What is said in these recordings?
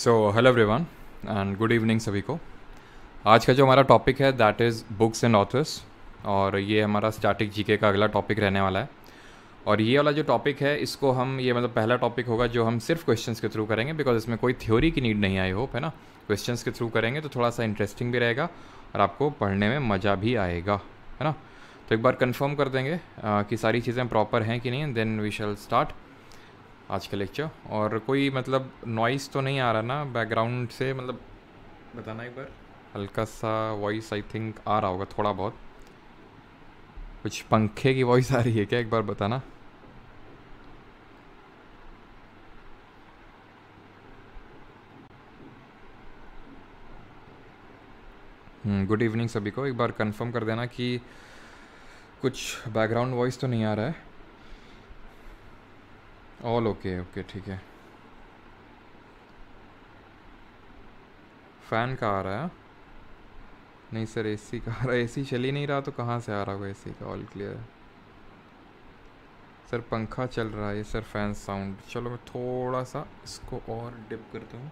So hello everyone and good evening सभी को आज का जो हमारा टॉपिक है that is books and authors और ये हमारा स्टैटिक जीके का अगला टॉपिक रहने वाला है और ये वाला जो टॉपिक है इसको हम ये मतलब पहला टॉपिक होगा जो हम सिर्फ क्वेश्चंस के थ्रू करेंगे बिकॉज इसमें कोई थ्योरी की नीड नहीं आई होप है ना क्वेश्चंस के थ्रू करेंगे तो थोड़ा सा इंटरेस्टिंग भी रहेगा और आपको पढ़ने में मज़ा भी आएगा है ना तो एक बार कंफर्म कर देंगे आ, कि सारी चीज़ें प्रॉपर हैं कि नहीं देन वी शैल स्टार्ट आज का लेक्चर और कोई मतलब नॉइस तो नहीं आ रहा ना बैकग्राउंड से मतलब बताना एक बार हल्का सा वॉइस आई थिंक आ रहा होगा थोड़ा बहुत कुछ पंखे की वॉइस आ रही है क्या एक बार बताना गुड हम्म, इवनिंग सभी को एक बार कंफर्म कर देना कि कुछ बैकग्राउंड वॉइस तो नहीं आ रहा है ऑल ओके ओके ठीक है फ़ैन का आ रहा है नहीं सर एसी का आ रहा है ए चल ही नहीं रहा तो कहाँ से आ रहा होगा एसी का ऑल क्लियर सर पंखा चल रहा है सर फैन साउंड चलो मैं थोड़ा सा इसको और डिप करता हूँ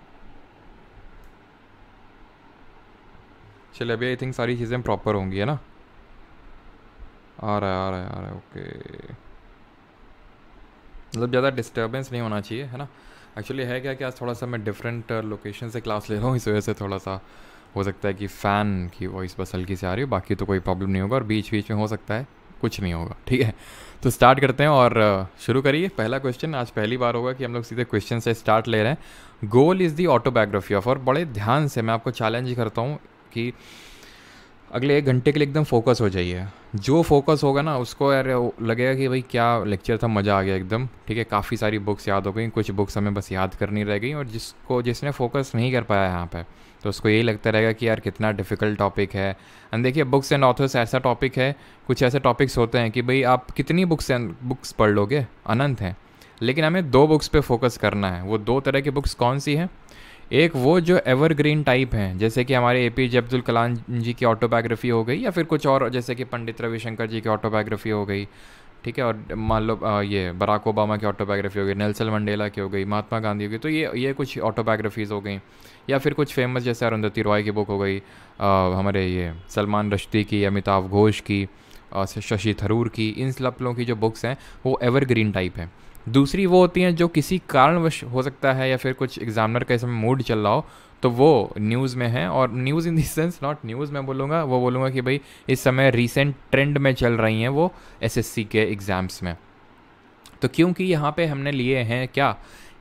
चलिए अभी आई थिंक सारी चीज़ें प्रॉपर होंगी है ना आ रहा है आ रहा है आ रहा है ओके मतलब ज़्यादा डिस्टर्बेंस नहीं होना चाहिए है ना एक्चुअली है क्या कि आज थोड़ा सा मैं डिफरेंट लोकेशन uh, से क्लास ले रहा हूँ इस वजह से थोड़ा सा हो सकता है कि फ़ैन की वॉइस बस हल्की से आ रही हो बाकी तो कोई प्रॉब्लम नहीं होगा और बीच बीच में हो सकता है कुछ नहीं होगा ठीक है तो स्टार्ट करते हैं और uh, शुरू करिए पहला क्वेश्चन आज पहली बार होगा कि हम लोग सीधे क्वेश्चन से स्टार्ट ले रहे हैं goal is the autobiography of और बड़े ध्यान से मैं आपको चैलेंज करता हूँ कि अगले एक घंटे के लिए एकदम फोकस हो जाइए जो फोकस होगा ना उसको यार लगेगा कि भाई क्या लेक्चर था मज़ा आ गया एकदम ठीक है काफ़ी सारी बुक्स याद हो गई कुछ बुक्स हमें बस याद करनी रह गई और जिसको जिसने फोकस नहीं कर पाया यहाँ पर तो उसको यही लगता रहेगा कि यार कितना डिफ़िकल्ट टॉपिक है एंड देखिए बुक्स एंड ऑथर्स ऐसा टॉपिक है कुछ ऐसे टॉपिक्स होते हैं कि भाई आप कितनी बुक्स एंड बुक्स पढ़ लोगे अनंत हैं लेकिन हमें दो बुक्स पे फोकस करना है वो दो तरह की बुक्स कौन सी हैं एक वो जो एवरग्रीन टाइप हैं जैसे कि हमारे ए पी जे अब्दुल कलाम जी की ऑटोबायोग्राफी हो गई या फिर कुछ और जैसे कि पंडित रविशंकर जी की ऑटोबायोग्राफी हो गई ठीक है और मान लो ये बराक ओबामा की ऑटोबायोग्राफी हो गई नेल्सन मंडेला की हो गई महात्मा गांधी हो गई तो ये ये कुछ ऑटोबायोग्राफीज़ हो गई या फिर कुछ फेमस जैसे अरुंधति रॉय की बुक हो गई हमारे ये सलमान रश्दी की अमिताभ घोष की शशि थरूर की इन सब लोगों की जो बुक्स हैं वो एवरग्रीन टाइप हैं दूसरी वो होती हैं जो किसी कारणवश हो सकता है या फिर कुछ एग्जामिनर का इसमें मूड चल रहा हो तो वो न्यूज़ में है और न्यूज़ इन देंस नॉट न्यूज़ मैं बोलूँगा वो बोलूँगा कि भाई इस समय रिसेंट ट्रेंड में चल रही हैं वो एस के एग्ज़ाम्स में तो क्योंकि यहाँ पे हमने लिए हैं क्या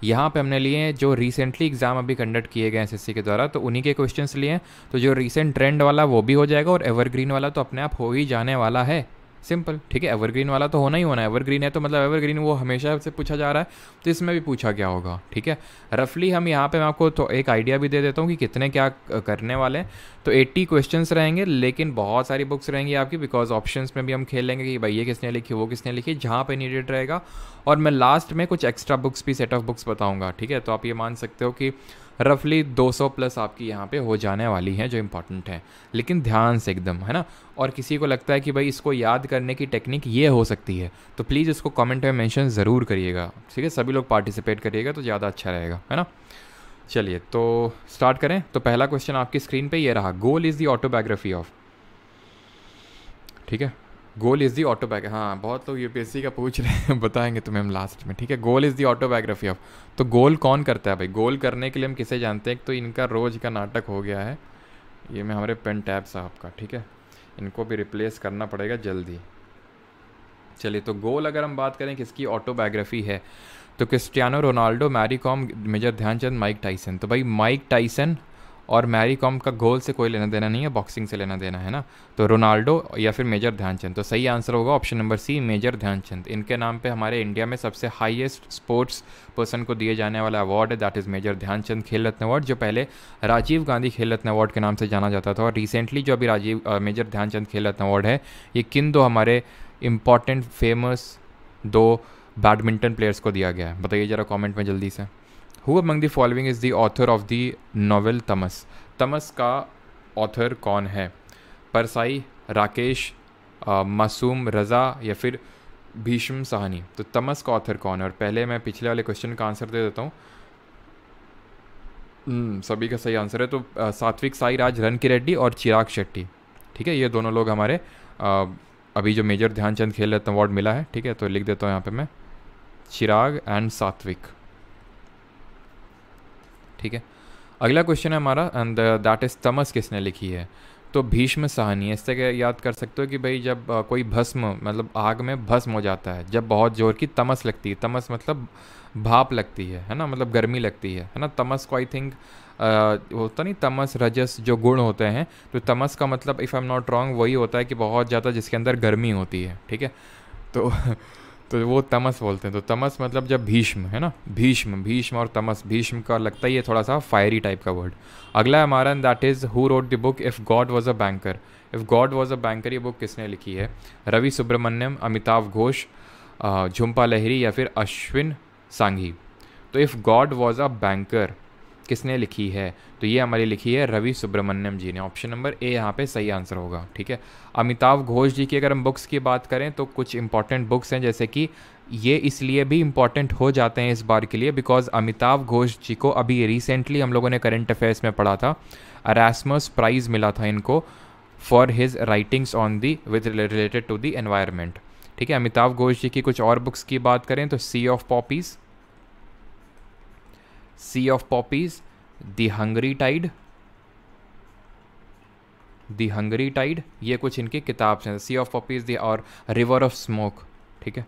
यहाँ पे हमने लिए हैं जो रिसेंटली एग्ज़ाम अभी कंडक्ट किए गए एस के द्वारा तो उन्हीं के क्वेश्चंस लिए हैं तो जो रिसेंट ट्रेंड वाला वो भी हो जाएगा और एवरग्रीन वाला तो अपने आप हो ही जाने वाला है सिंपल ठीक है एवरग्रीन वाला तो होना ही होना है एवरग्रीन है तो मतलब एवरग्रीन वो हमेशा से पूछा जा रहा है तो इसमें भी पूछा क्या होगा ठीक है रफली हम यहाँ पे मैं आपको तो एक आइडिया भी दे देता हूँ कि कितने क्या करने वाले हैं तो 80 क्वेश्चंस रहेंगे लेकिन बहुत सारी बुक्स रहेंगी आपकी बिकॉज ऑप्शन में भी हम खेल लेंगे कि भाई ये किसने लिखी वो किसने लिखी जहाँ पर नीडेड रहेगा और मैं लास्ट में कुछ एक्स्ट्रा बुक्स भी सेट ऑफ बुक्स बताऊँगा ठीक है तो आप ये मान सकते हो कि रफली 200 प्लस आपकी यहाँ पे हो जाने वाली हैं जो इंपॉर्टेंट हैं लेकिन ध्यान से एकदम है ना और किसी को लगता है कि भाई इसको याद करने की टेक्निक ये हो सकती है तो प्लीज़ इसको कमेंट में मेंशन ज़रूर करिएगा ठीक है सभी लोग पार्टिसिपेट करिएगा तो ज़्यादा अच्छा रहेगा है ना चलिए तो स्टार्ट करें तो पहला क्वेश्चन आपकी स्क्रीन पर यह रहा goal is the autobiography of ठीक है गोल इज़ दी ऑटोबायो हाँ बहुत लोग यूपीएससी का पूछ रहे हैं बताएंगे तुम्हें हम लास्ट में ठीक है goal is the autobiography of तो गोल कौन करता है भाई गोल करने के लिए हम किसे जानते हैं तो इनका रोज़ का नाटक हो गया है ये में हमारे पेन टैब साहब का ठीक है इनको भी रिप्लेस करना पड़ेगा जल्दी चलिए तो गोल अगर हम बात करें किसकी ऑटोबायोग्राफी है तो Cristiano Ronaldo Mary Kom major Dhyanchand Mike Tyson तो भाई माइक टाइसन और मैरी कॉम का गोल से कोई लेना देना नहीं है बॉक्सिंग से लेना देना है ना तो रोनाल्डो या फिर मेजर ध्यानचंद तो सही आंसर होगा option number C major Dhyanchand इनके नाम पे हमारे इंडिया में सबसे हाईएस्ट स्पोर्ट्स पर्सन को दिए जाने वाला अवार्ड है दैट इज़ मेजर ध्यानचंद खेल रत्न अवार्ड जो पहले राजीव गांधी खेल रत्न अवार्ड के नाम से जाना जाता था और रिसेंटली जो अभी राजीव मेजर ध्यानचंद खेल रत्न अवार्ड है ये किन दो हमारे इंपॉर्टेंट फेमस दो बैडमिंटन प्लेयर्स को दिया गया है बताइए ज़रा कॉमेंट में जल्दी से who among the following is the author of the novel Tamas Tamas का ऑथर कौन है परसाई राकेश मासूम रज़ा या फिर भीष्म साहनी तो तमस का ऑथर कौन है और पहले मैं पिछले वाले क्वेश्चन का आंसर दे देता हूँ hmm, सभी का सही आंसर है तो uh, सात्विक साई राज रनकी रेड्डी और चिराग शेट्टी ठीक है ये दोनों लोग हमारे आ, uh, अभी जो मेजर ध्यानचंद खेल रत्न अवार्ड मिला है ठीक है तो लिख देता हूँ यहाँ पे मैं चिराग एंड सात्विक ठीक है अगला क्वेश्चन है हमारा एंड दैट इज़ तमस किसने लिखी है तो भीष्म सहानी इससे क्या याद कर सकते हो कि भाई जब uh, कोई भस्म मतलब आग में भस्म हो जाता है जब बहुत ज़ोर की तमस लगती है तमस मतलब भाप लगती है है ना मतलब गर्मी लगती है है ना तमस को आई थिंक uh, होता नहीं तमस रजस जो गुण होते हैं तो तमस का मतलब if I am not wrong वही होता है कि बहुत ज़्यादा जिसके अंदर गर्मी होती है ठीक है तो तो वो तमस बोलते हैं तो तमस मतलब जब भीष्म है ना भीष्म भीष्म और तमस भीष्म का लगता ही है थोड़ा सा फायरी टाइप का वर्ड अगला हमारा that is who wrote the book if God was a banker if God was a banker ये बुक किसने लिखी है रवि सुब्रमण्यम अमिताभ घोष झुम्पा लहरी या फिर अश्विन सांघी तो if God was a banker किसने लिखी है तो ये हमारी लिखी है रवि सुब्रमण्यम जी ने ऑप्शन नंबर ए यहाँ पे सही आंसर होगा ठीक है अमिताभ घोष जी की अगर हम बुक्स की बात करें तो कुछ इंपॉर्टेंट बुक्स हैं जैसे कि ये इसलिए भी इम्पॉर्टेंट हो जाते हैं इस बार के लिए बिकॉज अमिताभ घोष जी को अभी रिसेंटली हम लोगों ने करंट अफेयर्स में पढ़ा था अरासमस प्राइज़ मिला था इनको for his writings on the with related to the environment ठीक है अमिताभ घोष जी की कुछ और बुक्स की बात करें तो sea of poppies Sea of Poppies, The Hungry Tide, the hungry tide ये कुछ इनकी किताब हैं सी ऑफ पॉपीज दी और रिवर ऑफ स्मोक ठीक है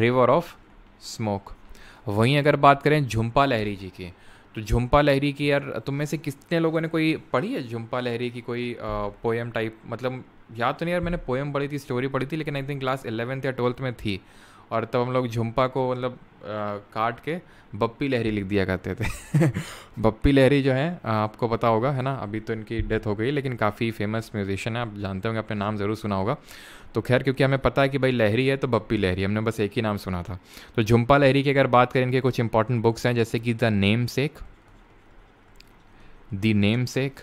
रिवर ऑफ स्मोक वहीं अगर बात करें झुम्पा लहरी जी की तो झुम्पा लहरी की यार तुम में से कितने लोगों ने कोई पढ़ी है झुम्पा लहरी की कोई पोएम टाइप मतलब याद तो नहीं यार मैंने पोएम पढ़ी थी स्टोरी पढ़ी थी लेकिन आई थिंक क्लास इलेवेंथ या ट्वेल्थ में थी और तब तो हम लोग झुम्पा को मतलब काट के बप्पी लहरी लिख दिया करते थे बप्पी लहरी जो है आपको पता होगा है ना अभी तो इनकी डेथ हो गई लेकिन काफ़ी फेमस म्यूजिशियन है आप जानते होंगे अपने नाम ज़रूर सुना होगा तो खैर क्योंकि हमें पता है कि भाई लहरी है तो बप्पी लहरी हमने बस एक ही नाम सुना था तो झुम्पा लहरी की अगर बात करें इनके कुछ इंपॉर्टेंट बुक्स हैं जैसे कि the namesake the namesake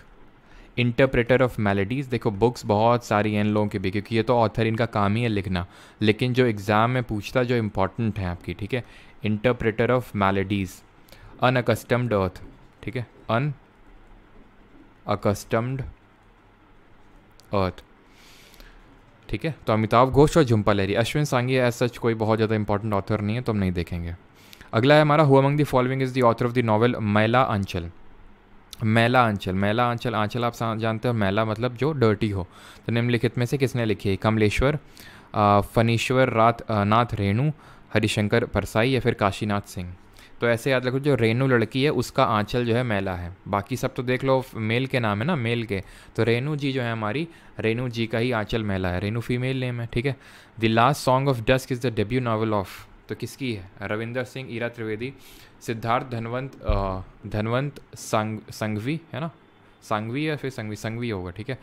interpreter of maladies देखो बुक्स बहुत सारी हैं इन लोगों की भी क्योंकि ये तो ऑथर इनका काम ही है लिखना लेकिन जो एग्ज़ाम में पूछता जो इंपॉर्टेंट है आपकी ठीक है इंटरप्रेटर ऑफ मैलेडीज अनअकस्टम्ड अर्थ ठीक है अन अकस्टम्ड अर्थ ठीक है तो अमिताभ घोष और झुम्पा लहरी अश्विन सांगी एज सच कोई बहुत ज़्यादा इंपॉर्टेंट ऑथर नहीं है तो हम नहीं देखेंगे अगला है हमारा who among the following is the author of the novel Maila Anchal मैला अंचल मैला अंचल आंचल आप जानते हो मैला मतलब जो डर्टी हो तो निम्नलिखित में से किसने लिखी है कमलेश्वर फनीश्वर रात नाथ रेणु हरिशंकर परसाई या फिर काशीनाथ सिंह तो ऐसे याद रखो जो रेणु लड़की है उसका आंचल जो है मैला है बाकी सब तो देख लो मेल के नाम है ना मेल के तो रेणु जी जो है हमारी रेणु जी का ही आंचल मैला है रेनू फीमेल नेम है ठीक है the last song of dusk is the debut novel of तो किसकी है रविंदर सिंह ईरा त्रिवेदी सिद्धार्थ धनवंत धनवंत संग संघवी है ना संघवी या फिर संघवी संघवी होगा ठीक है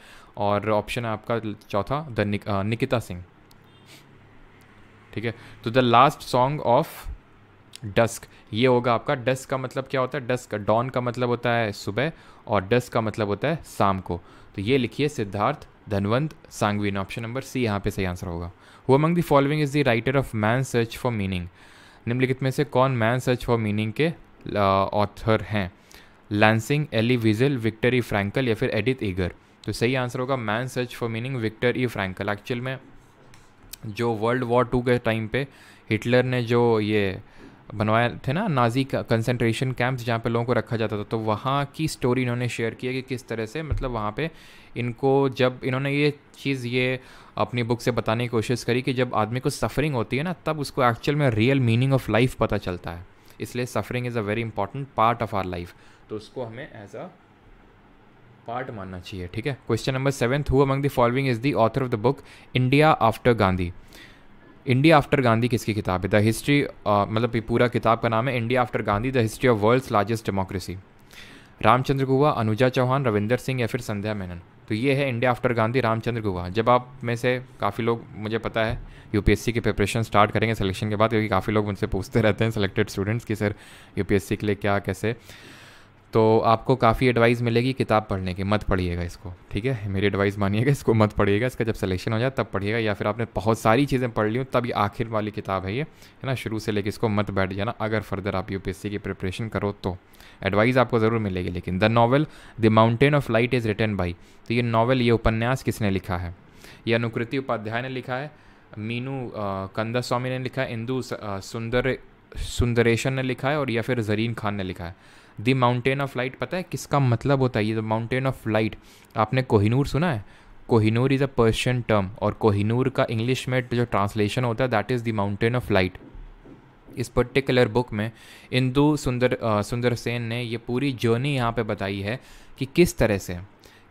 और ऑप्शन है आपका चौथा द निकिता सिंह ठीक है तो the last song of dusk ये होगा आपका डस्क का मतलब क्या होता है डस्क डॉन का मतलब होता है सुबह और डस्क का मतलब होता है शाम को तो ये लिखिए Siddharth Dhanvant Sanghvi option number C यहाँ पे सही आंसर होगा who among the following is the writer of man search for meaning निम्नलिखित में से कौन मैन सर्च फॉर मीनिंग के ऑथर हैं Lansing Elie Wiesel Viktor E Frankl या फिर एडिथ ईगर तो सही आंसर होगा man search for meaning Viktor E Frankl actual में जो वर्ल्ड वॉर टू के टाइम पे हिटलर ने जो ये बनवाए थे ना नाजी कंसनट्रेशन कैंप्स जहाँ पे लोगों को रखा जाता था तो वहाँ की स्टोरी इन्होंने शेयर की है कि किस तरह से मतलब वहाँ पे इनको जब इन्होंने ये चीज़ ये अपनी बुक से बताने की कोशिश करी कि जब आदमी को सफरिंग होती है ना तब उसको एक्चुअल में रियल मीनिंग ऑफ लाइफ पता चलता है इसलिए suffering is a very important part of our life तो उसको हमें एज अ पार्ट मानना चाहिए ठीक है question number seventh who among the following is the author of the book India after Gandhi India after Gandhi किसकी किताब है द हिस्ट्री uh, मतलब पूरा किताब का नाम है India after Gandhi the history of world's largest democracy Ramachandra Guha Anuja Chauhan Ravinder Singh या फिर संध्या मेनन तो ये है इंडिया आफ्टर गांधी रामचंद्र गुहा जब आप में से काफ़ी लोग मुझे पता है यूपीएससी की प्रिपरेशन स्टार्ट करेंगे सिलेक्शन के बाद क्योंकि काफ़ी लोग मुझसे पूछते रहते हैं सेलेक्टेड स्टूडेंट्स कि सर यूपीएससी के लिए क्या कैसे तो आपको काफ़ी एडवाइस मिलेगी किताब पढ़ने की मत पढ़िएगा इसको ठीक है मेरी एडवाइस मानिएगा इसको मत पढ़िएगा इसका जब सिलेक्शन हो जाए तब पढ़िएगा या फिर आपने बहुत सारी चीज़ें पढ़ ली हो तब ये आखिर वाली किताब है ये है ना शुरू से लेके इसको मत बैठ जाना अगर फर्दर आप यूपीएससी की प्रिपरेशन करो तो एडवाइस आपको ज़रूर मिलेगी लेकिन the novel the mountain of light is written by तो ये नावल ये उपन्यास किसने लिखा है ये अनुकृति उपाध्याय ने लिखा है मीनू कंदा स्वामी ने लिखा है इंदू सुंदर सुंदरेशन ने लिखा है और या फिर जरीन खान ने लिखा है दी माउंटेन ऑफ लाइट पता है किसका मतलब होता है ये माउंटेन ऑफ लाइट आपने कोहिनूर सुना है Kohinoor is a Persian term और कोहिनूर का इंग्लिश में जो ट्रांसलेशन होता है that is the mountain of light इस पर्टिकुलर बुक में इंदु सुंदर आ, सुंदर सेन ने ये पूरी जर्नी यहाँ पे बताई है कि किस तरह से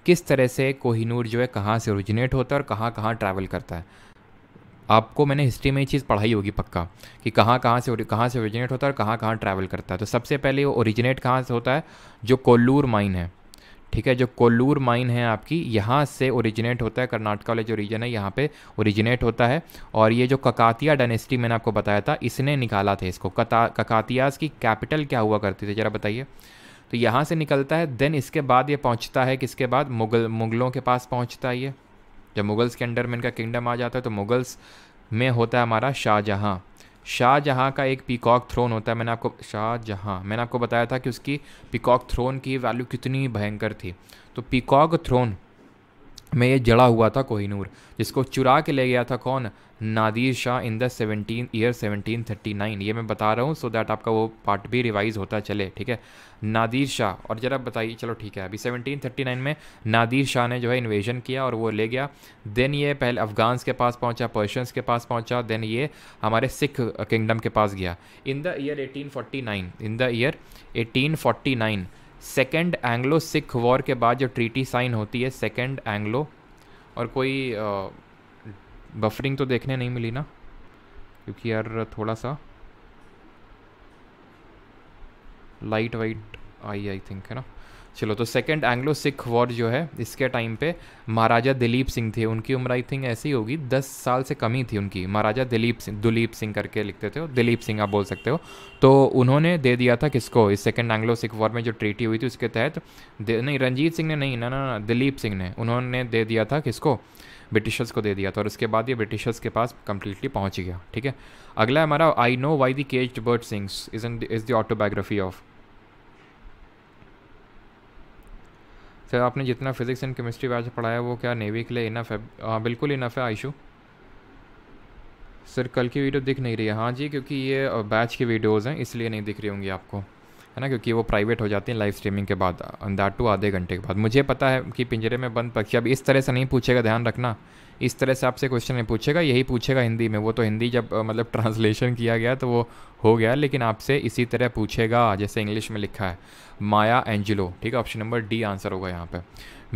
किस तरह से कोहिनूर जो है कहाँ से ओरिजिनेट होता है और कहाँ कहाँ ट्रैवल करता है आपको मैंने हिस्ट्री में ये चीज़ पढ़ाई होगी पक्का कि कहाँ कहाँ से कहाँ से ओरिजिनेट होता है और कहाँ कहाँ ट्रैवल करता है तो सबसे पहले वो ओरिजिनेट कहाँ से होता है जो कोल्लूर माइन है ठीक है जो कोल्लूर माइन है आपकी यहाँ से ओरिजिनेट होता है कर्नाटका वाले जो रीजन है यहाँ पे ओरिजिनेट होता है और ये जो ककातिया डायनेस्टी मैंने आपको बताया था इसने निकाला था इसको ककातियाज की कैपिटल क्या हुआ करती थी ज़रा बताइए तो यहाँ से निकलता है देन इसके बाद ये पहुँचता है किसके बाद मुगल मुगलों के पास पहुँचता है ये जब मुग़ल्स के अंडर में इनका किंगडम आ जाता है तो मुग़ल्स में होता है हमारा शाहजहाँ शाहजहाँ का एक पीकॉक थ्रोन होता है मैंने आपको शाहजहाँ मैंने आपको बताया था कि उसकी पीकॉक थ्रोन की वैल्यू कितनी भयंकर थी तो पिकॉक थ्रोन में ये जड़ा हुआ था कोहिनूर जिसको चुरा के ले गया था कौन Nadir Shah in the seventeen year seventeen thirty nine ये मैं बता रहा हूँ सो दैट आपका वो पार्ट भी रिवाइज होता चले ठीक है नादिर शाह और ज़रा बताइए चलो ठीक है अभी सेवनटीन थर्टी नाइन में नादिर शाह ने जो है इन्वेजन किया और वो ले गया देन ये पहले अफगान्स के पास पहुँचा पर्शियंस के पास पहुँचा देन ये हमारे सिख किंगडम के पास गया in the year eighteen forty nine in the year eighteen forty nine second Anglo Sikh war के बाद जो ट्रीटी साइन होती है सेकेंड एंग्लो और कोई बफरिंग तो देखने नहीं मिली ना क्योंकि यार थोड़ा सा light white I I think है ना चलो तो सेकेंड एंग्लो सिख वॉर जो है इसके टाइम पे महाराजा दिलीप सिंह थे उनकी उम्र आई थिंक ऐसी होगी दस साल से कम ही थी उनकी महाराजा दिलीप सिंह दिलीप सिंह करके लिखते थे दिलीप सिंह आप बोल सकते हो तो उन्होंने दे दिया था किसको इस सेकेंड एंग्लो सिख वॉर में जो ट्रीटी हुई थी उसके तहत नहीं रंजीत सिंह ने नहीं ना ना, ना दिलीप सिंह ने उन्होंने दे दिया था किसको ब्रिटिशर्स को दे दिया था और उसके बाद ये ब्रिटिशर्स के पास कंप्लीटली पहुंच गया ठीक है अगला हमारा I know why the caged bird sings is is the autobiography of sir आपने जितना फिजिक्स एंड केमिस्ट्री बैच पढ़ाया वो क्या नेवी के लिए इनफ है हाँ बिल्कुल इनफ है आयशू सर कल की वीडियो दिख नहीं रही है हाँ जी क्योंकि ये बैच की वीडियोज़ हैं इसलिए नहीं दिख रही होंगी आपको है ना क्योंकि वो प्राइवेट हो जाती हैं लाइव स्ट्रीमिंग के बाद दैट टू आधे घंटे के बाद मुझे पता है कि पिंजरे में बंद पक्षी अब इस तरह से नहीं पूछेगा ध्यान रखना इस तरह से आपसे क्वेश्चन नहीं पूछेगा यही पूछेगा हिंदी में वो तो हिंदी जब मतलब ट्रांसलेशन किया गया तो वो हो गया लेकिन आपसे इसी तरह पूछेगा जैसे इंग्लिश में लिखा है माया एंजिलो ठीक है ऑप्शन नंबर डी आंसर होगा यहाँ पर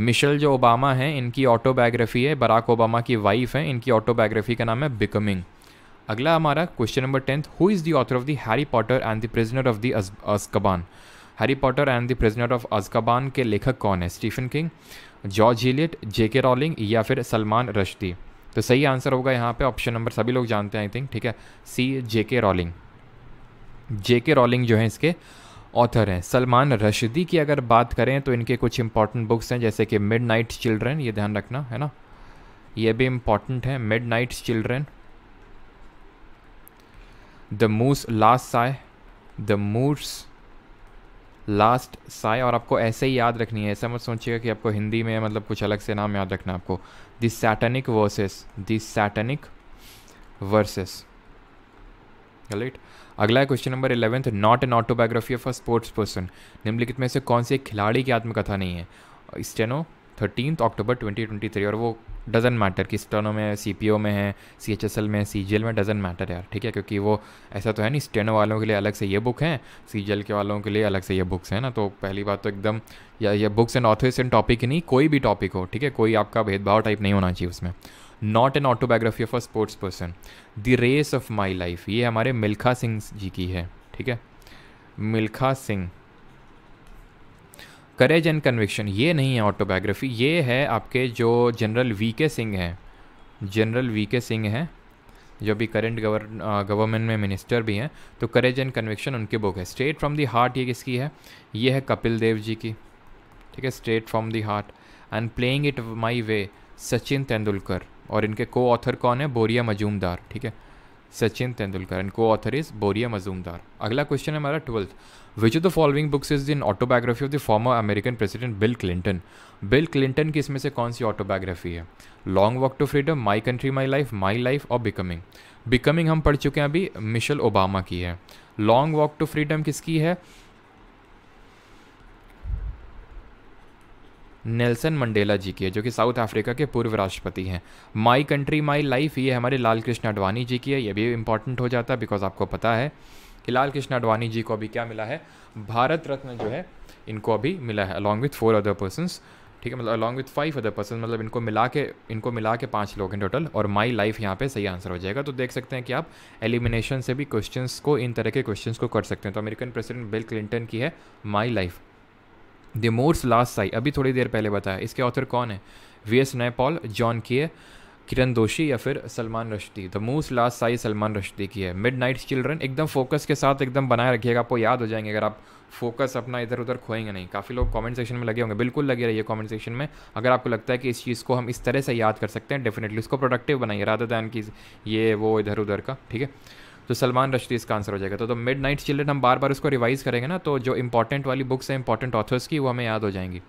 मिशेल जो ओबामा हैं इनकी ऑटोबायोग्राफी है बराक ओबामा की वाइफ हैं इनकी ऑटोबायोग्राफी का नाम है बिकमिंग अगला हमारा question number tenth who is the author of the Harry Potter and the prisoner of the Azkaban Harry Potter and the prisoner of Azkaban के लेखक कौन है Stephen King George Eliot J K Rowling या फिर सलमान रश्दी तो सही answer होगा यहाँ पे ऑप्शन नंबर सभी लोग जानते हैं आई थिंक ठीक है सी जे के रॉलिंग जे के रॉलिंग जो है इसके ऑथर हैं सलमान रशदी की अगर बात करें तो इनके कुछ इंपॉर्टेंट बुक्स हैं जैसे कि मिड नाइट चिल्ड्रेन ये ध्यान रखना है ना ये भी इम्पॉर्टेंट है midnight children the Moor's last sigh the Moor's last sigh और आपको ऐसे ही याद रखनी है ऐसा मत सोचिएगा कि आपको हिंदी में मतलब कुछ अलग से नाम याद रखना आपको the satanic verses the satanic verses right अगला है question number eleventh not an autobiography of a sports person निम्नलिखित में से कौन से खिलाड़ी की आत्मकथा नहीं है steno thirteen October twenty twenty three और वो डजेंट मैटर किस टर्नो में सी पी ओ में है सी एच एस एल में सी जी एल में डजेंट मैटर यार ठीक है क्योंकि वो ऐसा तो है नहीं स्टेनो वालों के लिए अलग से ये बुक हैं सी जी एल के वालों के लिए अलग से ये बुक्स हैं ना तो पहली बात तो एकदम या ये books and authors and topic ही नहीं कोई भी टॉपिक हो ठीक है कोई आपका भेदभाव टाइप नहीं होना चाहिए उसमें not an autobiography of a sports person the race of my life ये हमारे मिल्खा सिंह जी की है ठीक है Milkha Singh courage and conviction ये नहीं है ऑटोबायोग्राफी ये है आपके जो जनरल वी के सिंह हैं जनरल वी के सिंह हैं जो भी करंट गवर्नमेंट uh, में मिनिस्टर भी हैं तो करेज एंड कन्विक्शन उनकी बुक है स्ट्रेट फ्रॉम दी हार्ट ये किसकी है ये है कपिल देव जी की ठीक है straight from the heart and playing it my way Sachin Tendulkar और इनके को ऑथर कौन है बोरिया मजूमदार ठीक है Sachin Tendulkar and coauthor is Boria Majumdar अगला क्वेश्चन है हमारा twelfth which of the following books is in autobiography of the former American president Bill Clinton Bill Clinton की इसमें से कौन सी ऑटोबायोग्राफी है long walk to freedom my country my life my life और बिकमिंग बिकमिंग हम पढ़ चुके हैं अभी मिशेल ओबामा की है लॉन्ग वॉक टू फ्रीडम किसकी है नेल्सन मंडेला जी की है जो कि साउथ अफ्रीका के पूर्व राष्ट्रपति हैं माई कंट्री माई लाइफ ये हमारे लाल कृष्ण अडवाणी जी की है ये भी इंपॉर्टेंट हो जाता है बिकॉज आपको पता है लाल कृष्ण अडवाणी जी को अभी क्या मिला है भारत रत्न जो है इनको अभी मिला है along with four other persons ठीक है मतलब along with five other person मतलब इनको मिला के इनको मिला के पाँच लोग हैं टोटल और माई लाइफ यहाँ पे सही आंसर हो जाएगा तो देख सकते हैं कि आप एलिमिनेशन से भी क्वेश्चन को इन तरह के क्वेश्चन को कर सकते हैं तो अमेरिकन प्रेसिडेंट बिल क्लिंटन की है my life the Moor's last sigh अभी थोड़ी देर पहले बताया इसके ऑथर कौन है वी एस पॉल जॉन किए किरण दोषी या फिर Salman Rushdie the Moor's last sigh Salman Rushdie की है मिड नाइट चिल्ड्रन एकदम फोकस के साथ एकदम बनाए रखिएगा आपको याद हो जाएंगे अगर आप फोकस अपना इधर उधर खोएंगे नहीं काफ़ी लोग कमेंट सेक्शन में लगे होंगे बिल्कुल लगे रहिए कमेंट सेक्शन में अगर आपको लगता है कि इस चीज़ को हम इस तरह से याद कर सकते हैं डेफिनेटली उसको प्रोडक्टिव बनाइए राधा दैन की ये वो इधर उधर का ठीक है तो सलमान रश्दी इसका आंसर हो जाएगा तो, तो मिड नाइट चिल्ड्रन हम बार बार उसको रिवाइज़ करेंगे ना तो जो इंपॉर्टेंट वाली बुक्स हैं इंपॉर्टेंट ऑथर्स की वो हमें याद हो जाएंगी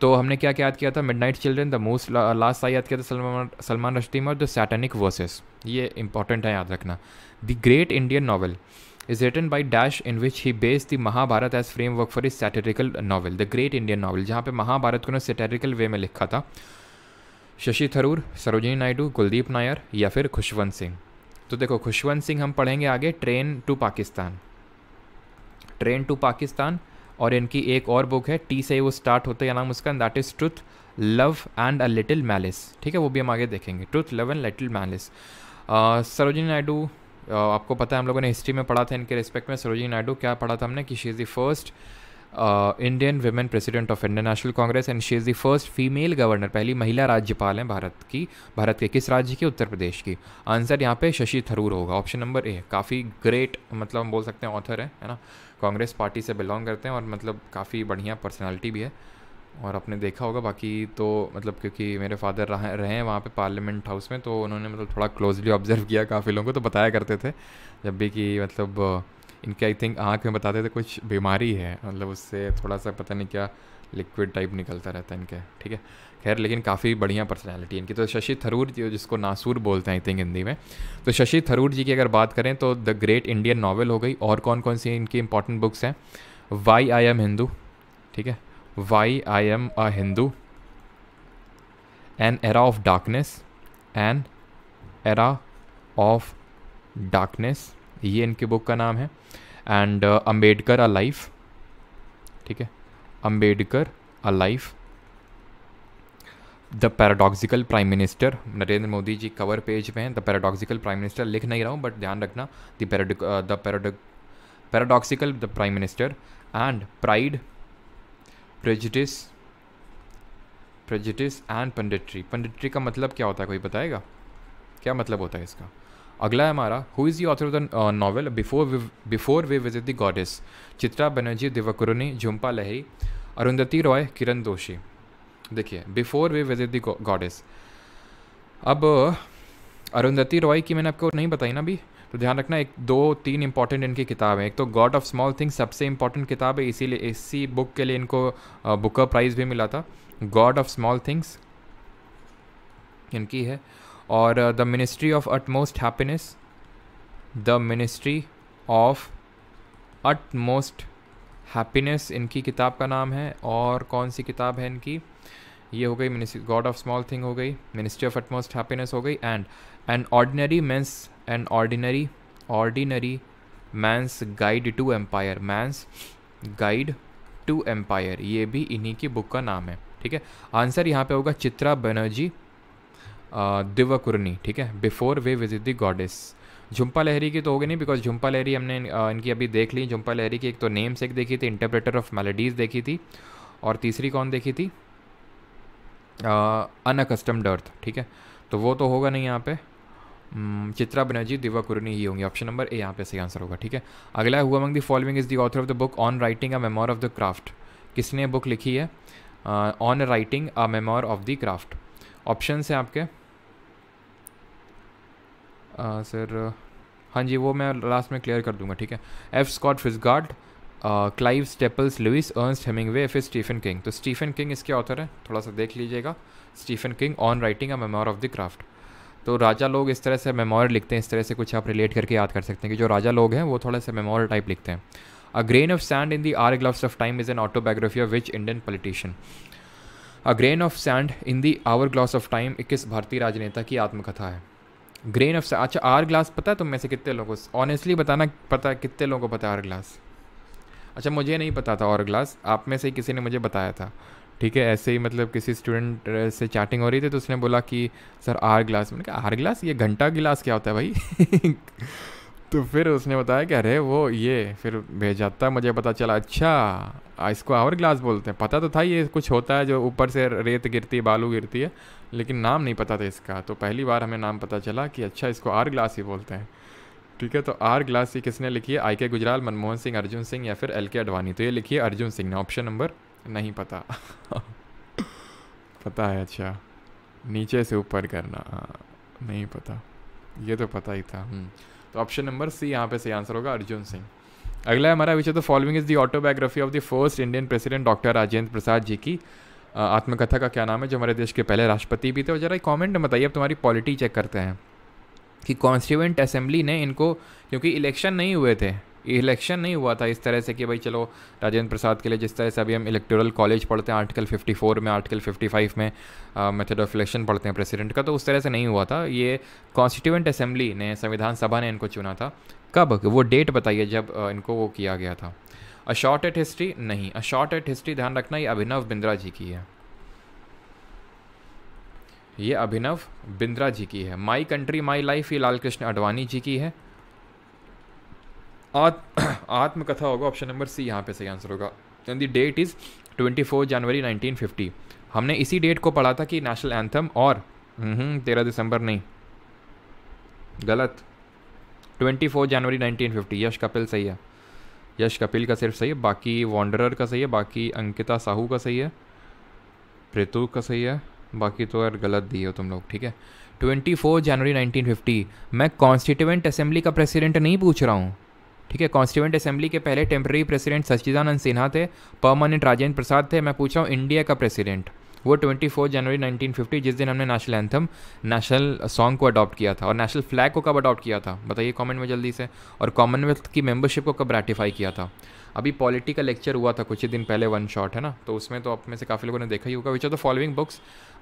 तो हमने क्या क्या याद किया था मिड नाइट चिल्ड्रेन द मोस्ट लास्ट आई याद किया था सलमान सलमान रश्दी में और द सैटनिक वर्सेस ये इंपॉर्टेंट है याद रखना the great Indian novel written by dash in which he base the Mahabharata as framework for is satirical novel the great Indian novel जहाँ पे महाभारत को सेटेरिकल वे में लिखा था शशि थरूर सरोजिनी नायडू कुलदीप नायर या फिर खुशवंत सिंह तो देखो खुशवंत सिंह हम पढ़ेंगे आगे train to Pakistan train to Pakistan और इनकी एक और बुक है टी से वो स्टार्ट होते हैं नाम उसका that is truth love and a little malice ठीक है वो भी हम आगे देखेंगे truth love and little malice Sarojini Naidu आपको पता है हम लोगों ने हिस्ट्री में पढ़ा था इनके रिस्पेक्ट में सरोजिनी नायडू क्या पढ़ा था हमने कि she is the first Indian women president of Indian National Congress and she is the first female governor पहली महिला राज्यपाल हैं भारत की भारत के किस राज्य की उत्तर प्रदेश की आंसर यहाँ पे शशि थरूर होगा ऑप्शन नंबर ए काफ़ी ग्रेट मतलब हम बोल सकते हैं ऑथर है है ना कांग्रेस पार्टी से बिलोंग करते हैं और मतलब काफ़ी बढ़िया पर्सनालिटी भी है और आपने देखा होगा बाकी तो मतलब क्योंकि मेरे फादर रहे रहे हैं वहाँ पे पार्लियामेंट हाउस में तो उन्होंने मतलब थोड़ा क्लोजली ऑब्जर्व किया काफ़ी लोगों को तो बताया करते थे जब भी कि मतलब इनके आई थिंक आँख में बताते थे कुछ बीमारी है मतलब उससे थोड़ा सा पता नहीं क्या लिक्विड टाइप निकलता रहता है इनके ठीक है खैर लेकिन काफ़ी बढ़िया पर्सनैलिटी इनकी तो शशि थरूर जी जिसको नासूर बोलते हैं आई थिंक हिंदी में तो शशि थरूर जी की अगर बात करें तो द ग्रेट इंडियन नावल हो गई और कौन कौन सी इनकी इंपॉर्टेंट बुक्स हैं वाई आई एम हिंदू ठीक है why I am a Hindu an era of darkness an era of darkness ये इनकी बुक का नाम है एंड अम्बेडकर अ लाइफ ठीक है Ambedkar alive. The paradoxical prime minister Narendra Modi ji cover page पे हैं द पैराडॉक्सिकल प्राइम मिनिस्टर लिख नहीं रहा हूँ बट ध्यान रखना the paradoxical the prime minister and pride prejudice prejudice and punditry punditry का मतलब क्या होता है कोई बताएगा क्या मतलब होता है इसका अगला है हमारा who is the author of the novel before before we visit the goddess Chitra Banerjee Divakaruni Jhumpa Lahiri Arundhati Roy Kiran Doshi देखिए before we visit the goddess अब अरुंधति रॉय की मैंने आपको नहीं बताई ना अभी तो ध्यान रखना एक दो तीन इंपॉर्टेंट इनकी किताब है एक तो गॉड ऑफ स्मॉल थिंग्स सबसे इंपॉर्टेंट किताब है इसीलिए इसी बुक के लिए इनको बुकर uh, प्राइज़ भी मिला था गॉड ऑफ स्मॉल थिंग्स इनकी है और the ministry of utmost happiness the ministry of utmost happiness इनकी किताब का नाम है और कौन सी किताब है इनकी ये हो गई ministry god of small thing हो गई मिनिस्ट्री ऑफ अटमोस्ट हैप्पीनेस हो गई and an ordinary man's an ordinary ordinary man's guide to empire man's guide to empire ये भी इन्हीं की बुक का नाम है ठीक है आंसर यहाँ पे होगा चित्रा बनर्जी दिवकुरनी ठीक है before we visit the goddess Jhumpa Lahiri की तो होगी नहीं बिकॉज झुम्पा लहरी हमने इनकी अभी देख ली झुम्पा लहरी की एक तो नेम्स एक देखी थी इंटरप्रेटर ऑफ मेलेडीज देखी थी और तीसरी कौन देखी थी अनअकस्टम्ड अर्थ ठीक है तो वो तो होगा नहीं यहाँ पे चित्रा बनर्जी दिवाकुरनी ही होंगी ऑप्शन नंबर ए यहाँ पे सही आंसर होगा ठीक है अगला हुआ among the following is the author of the book on writing a memoir of the craft किसने बुक लिखी है on writing a memoir of the craft option है आपके सर हाँ जी वो मैं लास्ट में क्लियर कर दूंगा ठीक है F Scott Fitzgerald Clive Staples Lewis Ernest Hemingway फिर स्टीफन किंग तो स्टीफन किंग इसके ऑथर हैं थोड़ा सा देख लीजिएगा Stephen King on writing a memoir of the craft तो राजा लोग इस तरह से मेमोर लिखते हैं इस तरह से कुछ आप रिलेट करके याद कर सकते हैं कि जो राजा लोग हैं वो थोड़ा सा मेमोर टाइप लिखते हैं a grain of sand in the hourglass of time is an autobiography of which Indian politician a grain of sand in the hourglass of time एक किस भारतीय राजनेता की आत्मकथा है ग्रेन ऑफ अच्छा आर ग्लास पता है तुम में से कितने लोगों को ऑनेस्टली बताना पता कितने लोगों को पता है आर ग्लास अच्छा मुझे नहीं पता था और ग्लास आप में से ही किसी ने मुझे बताया था ठीक है ऐसे ही मतलब किसी स्टूडेंट से चैटिंग हो रही थी तो उसने बोला कि सर आर ग्लास मैंने कहा आर ग्लास ये घंटा गिलास क्या होता है भाई तो फिर उसने बताया कि अरे वो ये फिर भेजा था मुझे पता चला अच्छा इसको आवर ग्लास बोलते हैं पता तो था ये कुछ होता है जो ऊपर से रेत गिरती है बालू गिरती है लेकिन नाम नहीं पता था इसका तो पहली बार हमें नाम पता चला कि अच्छा इसको आर ग्लास ही बोलते हैं ठीक है तो आर ग्लास ही किसने लिखी है आई के गुजराल मनमोहन सिंह अर्जुन सिंह या फिर एल के अडवाणी तो ये लिखी है अर्जुन सिंह ने ऑप्शन नंबर नहीं पता पता है अच्छा नीचे से ऊपर करना नहीं पता ये तो पता ही था हम्म। तो ऑप्शन नंबर सी यहाँ पे सही आंसर होगा अर्जुन सिंह अगला हमारा विषय तो following is the autobiography of the first Indian president doctor Rajendra Prasad ji की आत्मकथा का क्या नाम है जो हमारे देश के पहले राष्ट्रपति भी थे और ज़रा एक कमेंट में बताइए अब तुम्हारी पॉलिटी चेक करते हैं कि कॉन्स्टिट्यूंट असेंबली ने इनको क्योंकि इलेक्शन नहीं हुए थे इलेक्शन नहीं हुआ था इस तरह से कि भाई चलो राजेंद्र प्रसाद के लिए जिस तरह से अभी हम इलेक्टोरल कॉलेज पढ़ते हैं आर्टिकल 54 में आर्टिकल 55 में मेथड ऑफ इलेक्शन पढ़ते हैं प्रेसिडेंट का तो उस तरह से नहीं हुआ था ये कॉन्स्टिट्यूंट असेंबली ने संविधान सभा ने इनको चुना था कब वो डेट बताइए जब इनको वो किया गया था अ शॉर्ट एट हिस्ट्री नहीं अ शॉर्ट एट हिस्ट्री ध्यान रखना ये अभिनव बिंद्रा जी की है ये अभिनव बिंद्रा जी की है माई कंट्री माई लाइफ ये लाल कृष्ण अडवाणी जी की है आत्मकथा होगा ऑप्शन नंबर सी यहाँ पे सही आंसर होगा and the date is twenty four January nineteen fifty हमने इसी डेट को पढ़ा था कि नेशनल एंथम और हम्म, तेरह दिसंबर नहीं गलत twenty four January nineteen fifty Yash Kapil सही है यश कपिल का सिर्फ सही है बाकी वॉन्डरर का सही है बाकी अंकिता साहू का सही है प्रीतु का सही है बाकी तो यार गलत दी हो तुम लोग ठीक है 24 जनवरी 1950 मैं कॉन्स्टिट्यूंट असेंबली का प्रेसिडेंट नहीं पूछ रहा हूँ ठीक है कॉन्स्टिट्यूंट असेंबली के पहले टेम्प्रेरी प्रेसिडेंट सच्चिदानंद सिन्हा थे परमानेंट राजेंद्र प्रसाद थे मैं पूछ रहा हूँ इंडिया का प्रेसिडेंट वो 24 जनवरी 1950 जिस दिन हमने नेशनल एंथम नेशनल सॉन्ग को अडॉप्ट किया था और नेशनल फ्लैग को कब अडॉप्ट किया था बताइए कमेंट में जल्दी से और कॉमनवेल्थ की मेंबरशिप को कब रेटिफाई किया था अभी पॉलिटी का लेक्चर हुआ था कुछ ही दिन पहले वन शॉट है ना तो उसमें तो आप में से काफ़ी लोगों ने देखा ही होगा which are the following books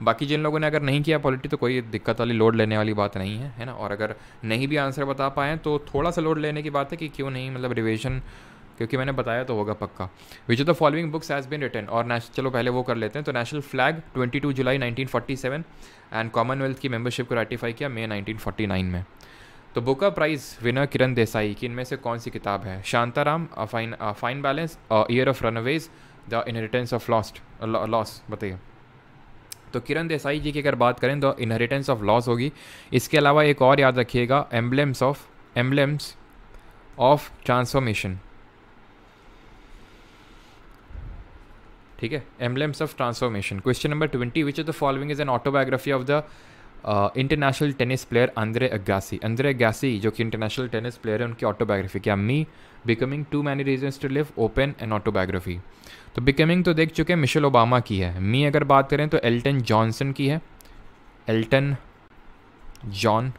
बाकी जिन लोगों ने अगर नहीं किया पॉलिटी तो कोई दिक्कत वाली लोड लेने वाली बात नहीं है है ना और अगर नहीं भी आंसर बता पाएँ तो थोड़ा सा लोड लेने की बात है कि क्यों नहीं मतलब रिविजन क्योंकि मैंने बताया तो होगा पक्का which of the following books has been written और चलो पहले वो कर लेते हैं तो नेशनल फ्लैग 22 जुलाई 1947 एंड कॉमनवेल्थ की मेंबरशिप को रेटिफाई किया मे 1949 में तो बुक का प्राइज विनर किरण देसाई की इनमें से कौन सी किताब है Shantaram fine fine balance year of runaways the inheritance of lost loss बताइए तो किरण देसाई जी की अगर बात करें तो इनहेरिटेंस ऑफ लॉस होगी इसके अलावा एक और याद रखिएगा emblems of emblems of transformation ठीक है emblems of transformation question number twenty which is the following is an autobiography of the international tennis player Andre Agassi Andre Agassi जो कि इंटरनेशनल टेनिस प्लेयर है उनकी ऑटोबायोग्राफी क्या me becoming too many reason to live open and autobiography तो becoming तो देख चुके हैं मिशेल ओबामा की है मी अगर बात करें तो एल्टन जॉनसन की है एल्टन जॉन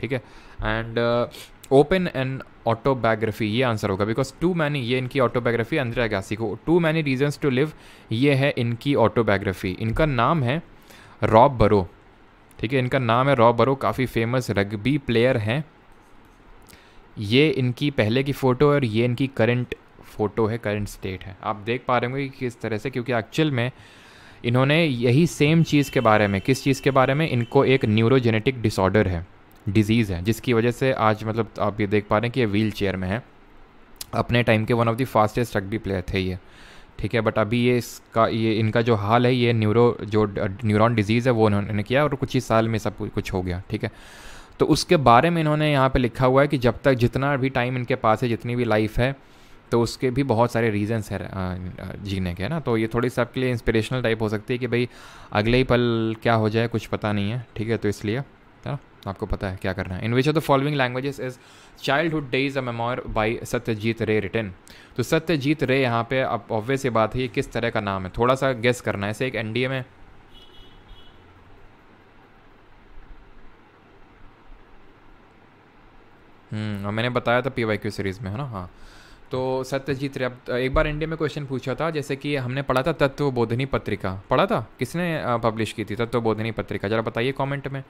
ठीक है and uh, open and autobiography ये आंसर होगा बिकॉज टू मैनी ये इनकी ऑटोबायोग्राफी अंद्रा गासी को too many reasons to live ये है इनकी ऑटोबायोग्राफी इनका नाम है रॉब बरो ठीक है इनका नाम है रॉब बरो काफ़ी फेमस रग्बी प्लेयर हैं ये इनकी पहले की फ़ोटो है और ये इनकी करंट फ़ोटो है करंट स्टेट है आप देख पा रहे होंगे कि किस तरह से क्योंकि एक्चुअल में इन्होंने यही सेम चीज़ के बारे में किस चीज़ के बारे में इनको एक न्यूरोजेनेटिक डिसऑर्डर है डिज़ीज़ है जिसकी वजह से आज मतलब आप ये देख पा रहे हैं कि ये व्हील चेयर में है अपने टाइम के one of the fastest rugby player थे ये ठीक है बट अभी ये इसका ये इनका जो हाल है ये न्यूरो जो न्यूरॉन डिजीज़ है वो उन्होंने किया और कुछ ही साल में सब कुछ हो गया ठीक है तो उसके बारे में इन्होंने यहाँ पे लिखा हुआ है कि जब तक जितना भी टाइम इनके पास है जितनी भी लाइफ है तो उसके भी बहुत सारे रीजंस हैं जीने के ना तो ये थोड़ी सी आपके लिए इंस्पिरेशनल टाइप हो सकती है कि भाई अगले ही पल क्या हो जाए कुछ पता नहीं है ठीक है तो इसलिए है ना आपको पता है क्या करना है in which of the following languages is childhood day is a memoir by Satyajit Ray written तो सत्यजीत रे यहाँ पे अब ऑब्वियस ये बात है ये किस तरह का नाम है थोड़ा सा गेस करना है ऐसे एक एनडीए में हम्म, और मैंने बताया था पी वाई क्यू सीरीज़ में है ना हाँ तो सत्यजीत रे अब एक बार इंडिया में क्वेश्चन पूछा था जैसे कि हमने पढ़ा था तत्व बोधनी पत्रिका पढ़ा था किसने पब्लिश की थी तत्व बोधनी पत्रिका ज़रा बताइए कमेंट में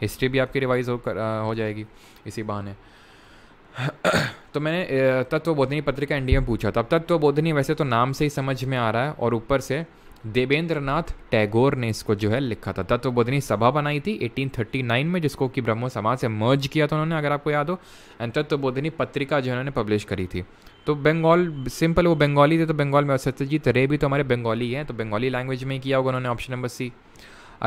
हिस्ट्री भी आपकी रिवाइज हो कर, हो जाएगी इसी बहाने तो मैंने तत्व बोधनी पत्रिका इंडिया में पूछा था अब तत्व बोधनी वैसे तो नाम से ही समझ में आ रहा है और ऊपर से देवेंद्र नाथ टैगोर ने इसको जो है लिखा था बोधनी सभा बनाई थी 1839 में जिसको कि ब्रह्मो समाज से मर्ज किया था उन्होंने अगर आपको याद हो एंड बोधनी पत्रिका जो है उन्होंने पब्लिश करी थी तो बंगाल सिंपल वो बंगाली थे तो बंगाल में सत्यजीत रे भी तो हमारे बंगाली हैं तो बंगाली लैंग्वेज में ही किया होगा उन्होंने ऑप्शन नंबर सी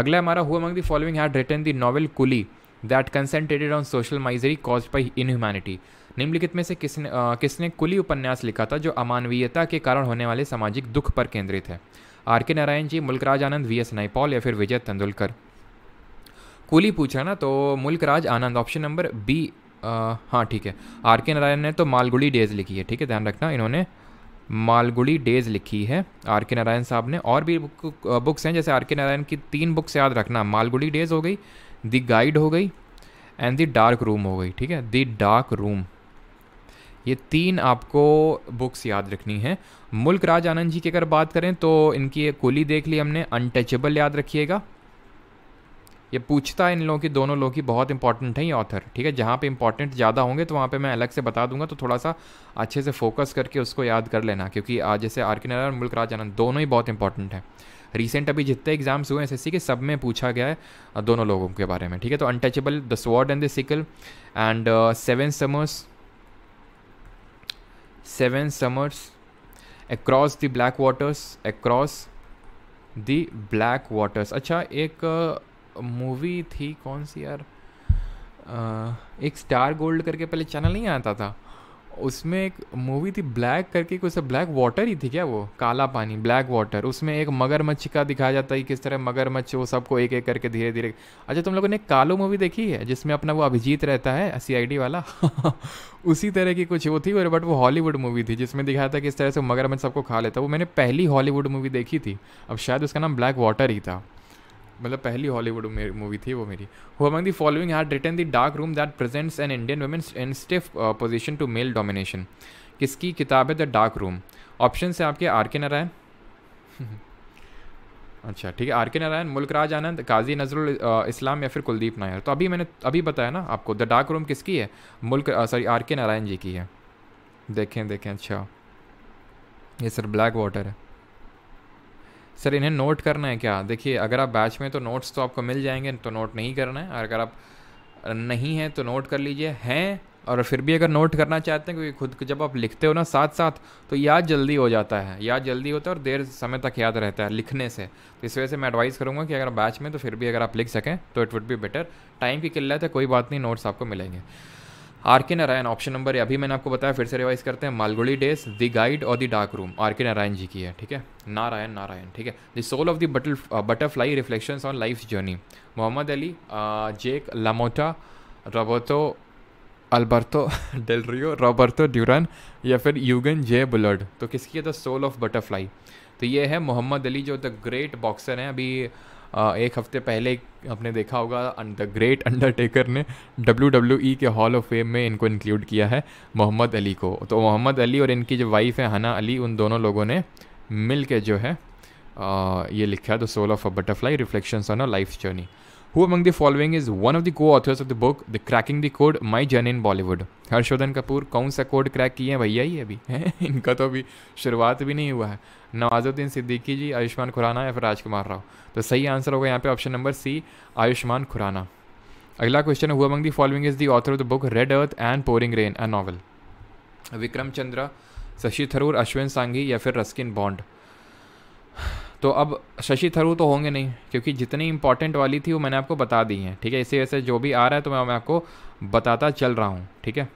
अगला हमारा हुआ among the following had written the novel coolie that concentrated on social misery caused by inhumanity निम्नलिखित में से किसने आ, किसने कुली उपन्यास लिखा था जो अमानवीयता के कारण होने वाले सामाजिक दुख पर केंद्रित है R K Narayan ji Mulkraj Anand V S Naipaul या फिर विजय तेंदुलकर कुली पूछा ना तो Mulkraj Anand option number B हाँ ठीक है आर के नारायण ने तो मालगुड़ी डेज़ लिखी है ठीक है ध्यान रखना इन्होंने मालगुड़ी डेज़ लिखी है आर के नारायण साहब ने और भी बुक्स हैं जैसे आर के नारायण की तीन बुक्स याद रखना मालगुड़ी डेज़ हो गई दी गाइड हो गई एंड दी डार्क रूम हो गई ठीक है दी डार्क रूम ये तीन आपको बुक्स याद रखनी है मुल्क राज आनंद जी की अगर बात करें तो इनकी एक कोली देख ली हमने अनटचेबल याद रखिएगा ये पूछता है इन लोगों की दोनों लोग की बहुत इंपॉर्टेंट है ये ऑथर ठीक है जहाँ पे इंपॉर्टेंट ज़्यादा होंगे तो वहाँ पे मैं अलग से बता दूंगा तो थोड़ा सा अच्छे से फोकस करके उसको याद कर लेना क्योंकि आज जैसे आर के नारायण और मुल्क राजानंद दोनों ही बहुत इंपॉर्टेंट हैं रिसेंट अभी जितने एग्जाम्स हुए एस एस के सब में पूछा गया है दोनों लोगों के बारे में ठीक है तो untouchable the sword and the sickle and seven summers seven summers across the black waters across the black waters अच्छा एक मूवी थी कौन सी यार आ, एक स्टार गोल्ड करके पहले चैनल नहीं आता था उसमें एक मूवी थी ब्लैक करके कुछ ब्लैक वाटर ही थी क्या वो काला पानी ब्लैक वाटर उसमें एक मगरमच्छ का दिखाया जाता है किस तरह मगरमच्छ वो सबको एक एक करके धीरे धीरे अच्छा तुम लोगों ने कालो मूवी देखी है जिसमें अपना वो अभिजीत रहता है सी वाला उसी तरह की कुछ वो थी बट वो हॉलीवुड मूवी थी जिसमें दिखाया था किस तरह से मगरमच्छ सबको खा लेता वो मैंने पहली हॉलीवुड मूवी देखी थी अब शायद उसका नाम ब्लैक वाटर ही था मतलब पहली हॉलीवुड मूवी थी वो मेरी who among the following had written the dark room that presents an Indian women's in stiff position to male domination किसकी किताब है द डार्क रूम ऑप्शन है आपके आर के नारायण अच्छा ठीक है आर के नारायण मुल्क राज आनंद काजी नजरुल इस्लाम या फिर कुलदीप नायर तो अभी मैंने अभी बताया ना आपको द डार्क रूम किसकी है मुल्क सॉरी आर के नारायण जी की है देखें देखें अच्छा ये सर ब्लैक वाटर है सर इन्हें नोट करना है क्या देखिए अगर आप बैच में तो नोट्स तो आपको मिल जाएंगे तो नोट नहीं करना है और अगर आप नहीं हैं तो नोट कर लीजिए हैं और फिर भी अगर नोट करना चाहते हैं क्योंकि खुद जब आप लिखते हो ना साथ साथ तो याद जल्दी हो जाता है याद जल्दी होता है और देर समय तक याद रहता है लिखने से तो इस वजह से मैं एडवाइस करूँगा कि अगर बैच में तो फिर भी अगर आप लिख सकें तो it would be better time की किल्लत है कोई बात नहीं नोट्स आपको मिलेंगे are K Narayan option number अभी मैंने आपको बताया फिर से रिवाइज करते हैं मालगुड़ी डेज द गाइड और the dark room R K Narayan जी की है ठीक है नारायण नारायण ठीक है the soul of the butter butterfly reflections on life journey Muhammad Ali Jake LaMotta Roberto Alberto Del Rio Roberto Duran या फिर यूगन जे बुलर्ड तो किसकी है द सोल ऑफ बटरफ्लाई तो ये है मोहम्मद अली जो द ग्रेट बॉक्सर हैं अभी एक हफ्ते पहले आपने देखा होगा द ग्रेट अंडरटेकर ने डब्ल्यू डब्ल्यू ई के हॉल ऑफ फेम में इनको इंक्लूड किया है मोहम्मद अली को तो मोहम्मद अली और इनकी जो वाइफ है हना अली उन दोनों लोगों ने मिल के जो है आ, ये लिखा है the soul of a butterfly reflection on a life journey who among the following is one of the co authors of the book the cracking the code my journey in Bollywood Harshvardhan Kapoor कौन सा कोड क्रैक किए हैं भैया ही अभी है इनका तो अभी शुरुआत भी नहीं हुआ है नवाजुद्दीन सिद्दीकी जी आयुष्मान खुराना या फिर राजकुमार राव तो सही आंसर होगा यहाँ पे option number C Ayushmann Khurrana अगला क्वेश्चन हुआ among the following is the author of the book red earth and pouring rain a novel Vikram Chandra Shashi Tharoor Ashwin Sanghi या फिर रस्किन बॉन्ड तो अब शशि थरू तो होंगे नहीं क्योंकि जितनी इंपॉर्टेंट वाली थी वो मैंने आपको बता दी है ठीक है इसी वैसे जो भी आ रहा है तो मैं आपको बताता चल रहा हूँ ठीक है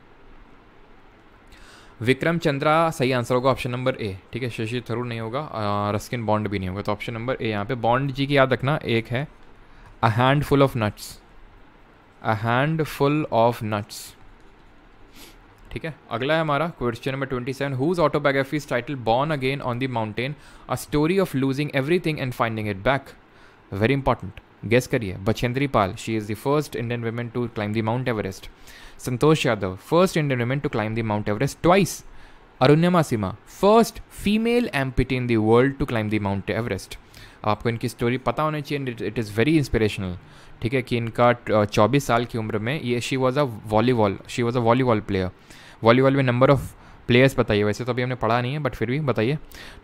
विक्रम चंद्रा सही आंसर होगा ऑप्शन नंबर ए ठीक है शशि थरूर नहीं होगा रस्किन बॉन्ड भी नहीं होगा तो ऑप्शन नंबर ए यहाँ पे बॉन्ड जी की याद रखना एक है a handful of nuts a handful of nuts ठीक है अगला है हमारा question number twenty seven whose autobiography title born again on the mountain a story of losing everything and finding it back very important guess करिए Bachendri Pal she is the first Indian women to climb the Mount Everest Santosh Yadav first Indian women to climb the Mount Everest twice Arunima Seema first female amputee in the world to climb the Mount Everest आपको इनकी story पता होनी चाहिए it is very inspirational ठीक है कि इनका चौबीस साल की उम्र में ये she was a volleyball she was a volleyball player volleyball में नंबर ऑफ़ प्लेयर्स बताइए वैसे तो अभी हमने पढ़ा नहीं है बट फिर भी बताइए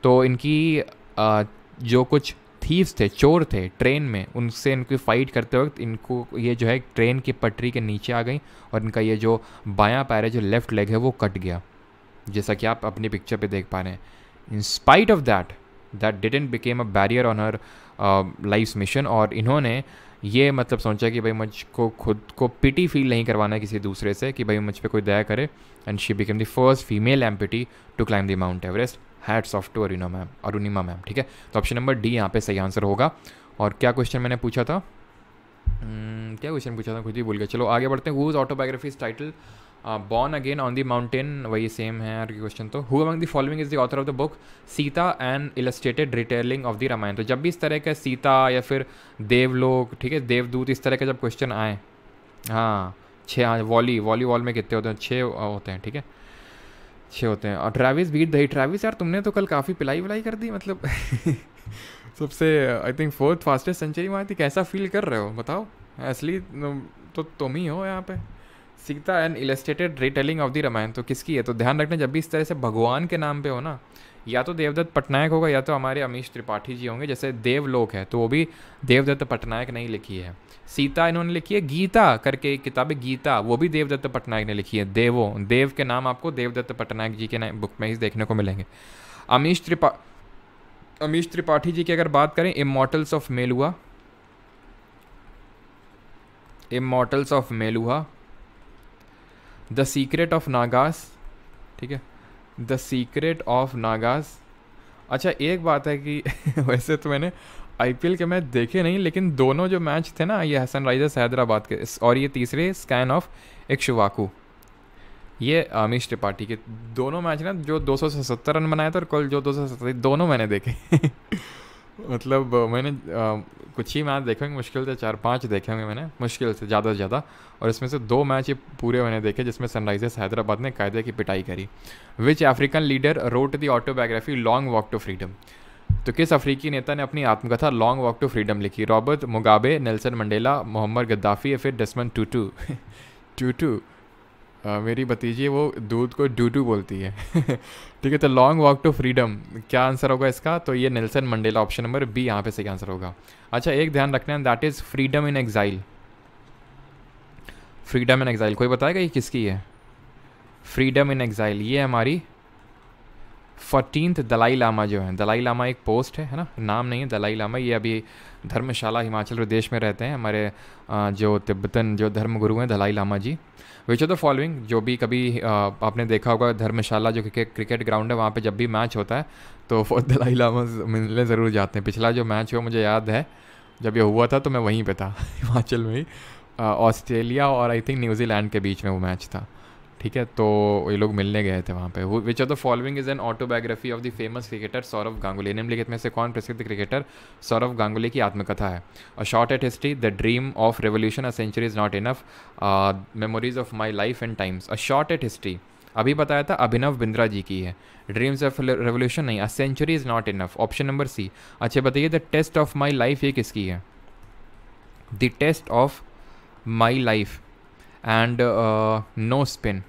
तो इनकी आ, जो कुछ थीव्स थे चोर थे ट्रेन में उनसे इनकी फ़ाइट करते वक्त इनको ये जो है ट्रेन की पटरी के नीचे आ गई और इनका ये जो बायां पैर है जो लेफ्ट लेग है वो कट गया जैसा कि आप अपनी पिक्चर पे देख पा रहे हैं in spite of that that didn't became a barrier on her life mission और इन्होंने ये मतलब सोचा कि भाई मुझको खुद को पिटी फील नहीं करवाना किसी दूसरे से कि भाई मुझ पर कोई दया करे and she become the first female amputee to climb the Mount Everest hats off to Aruna ma'am Arunima ma'am ठीक है तो ऑप्शन नंबर डी यहाँ पे सही आंसर होगा और क्या क्वेश्चन मैंने पूछा था hmm, क्या क्वेश्चन पूछा था खुद ही भूल गया चलो आगे बढ़ते हैं whose autobiography title born again on the mountain वही सेम है यार क्वेश्चन तो who among the following is the author of the book Sita and illustrated retelling of the Ramayana तो जब भी इस तरह का सीता या फिर देवलोक ठीक है देवदूत इस तरह के जब क्वेश्चन आए हाँ छः हाँ वॉली वॉलीबॉल में कितने होते हैं छः होते हैं ठीक है छः होते हैं और ट्रैविस बीट दही ट्रैविस यार तुमने तो कल काफ़ी पिलाई विलाई कर दी मतलब सबसे I think fourth fastest century मारी थी कैसा फील कर रहे हो बताओ असली तो तुम ही हो यहाँ पे Sita and illustrated retelling of the Ramayana तो किसकी है तो ध्यान रखना जब भी इस तरह से भगवान के नाम पे हो ना या तो देवदत्त पटनायक होगा या तो हमारे अमीश त्रिपाठी जी होंगे जैसे देवलोक है तो वो भी देवदत्त पटनायक ने ही लिखी है सीता इन्होंने लिखी है गीता करके एक किताब है गीता वो भी देवदत्त पटनायक ने लिखी है देवो देव के नाम आपको देवदत्त पटनायक जी के बुक में ही देखने को मिलेंगे अमीश त्रिपा अमीश त्रिपाठी जी की अगर बात करें immortals of Meluha immortals of Meluha the secret of Nagas ठीक है द सीक्रेट ऑफ नागास अच्छा एक बात है कि वैसे तो मैंने आई के मैच देखे नहीं लेकिन दोनों जो मैच थे ना ये सनराइजर्स हैदराबाद के और ये तीसरे स्कैन ऑफ इक्शुवाकू ये आमिश त्रिपाठी के दोनों मैच ना जो 270 रन बनाए थे और कल जो दो दोनों मैंने देखे मतलब मैंने आ, कुछ ही मैच देखे होंगे मुश्किल से चार पाँच देखे होंगे मैंने मुश्किल से ज़्यादा से ज़्यादा और इसमें से दो मैच ही पूरे मैंने देखे जिसमें सनराइजर्स हैदराबाद ने कायदे की पिटाई करी which African leader wrote the autobiography long walk to freedom तो किस अफ्रीकी नेता ने अपनी आत्मकथा लॉन्ग वॉक टू फ्रीडम लिखी Robert Mugabe Nelson Mandela Mohammad Gaddafi या फिर डस्मन टूटू टूटू मेरी भतीजी वो दूध को डूडू बोलती है ठीक है तो लॉन्ग वॉक टू फ्रीडम क्या आंसर होगा इसका तो ये Nelson Mandela option number B यहाँ पे सही आंसर होगा अच्छा एक ध्यान रखना है that is freedom in exile freedom in exile कोई बताएगा ये किसकी है फ्रीडम इन एग्जाइल ये हमारी फोर्टीनथ दलाई लामा जो है दलाई लामा एक पोस्ट है है ना नाम नहीं है दलाई लामा ये अभी धर्मशाला हिमाचल प्रदेश में रहते हैं हमारे जो तिब्बतन जो धर्मगुरु हैं Dalai Lama ji which are the following जो भी कभी आपने देखा होगा धर्मशाला जो क्रिकेट ग्राउंड है वहाँ पर जब भी मैच होता है तो वो दलाई लामा मिलने ज़रूर जाते हैं पिछला जो मैच हुआ मुझे याद है जब ये हुआ था तो मैं वहीं पर था हिमाचल में ही ऑस्ट्रेलिया और आई थिंक न्यूजीलैंड के बीच में वो मैच था ठीक है तो ये लोग मिलने गए थे वहाँ पे which of the following is an autobiography of the famous cricketer Sourav Ganguly निम्नलिखित में से कौन प्रसिद्ध क्रिकेटर सौरभ गांगुली की आत्मकथा है a shot at history the dream of revolution a century is not enough memories of my life and times a shot at history अभी बताया था अभिनव बिंद्रा जी की है ड्रीम्स ऑफ रेवोल्यूशन नहीं a century is not enough option number C अच्छा बताइए the test of my life ये किसकी है the test of my life and no spin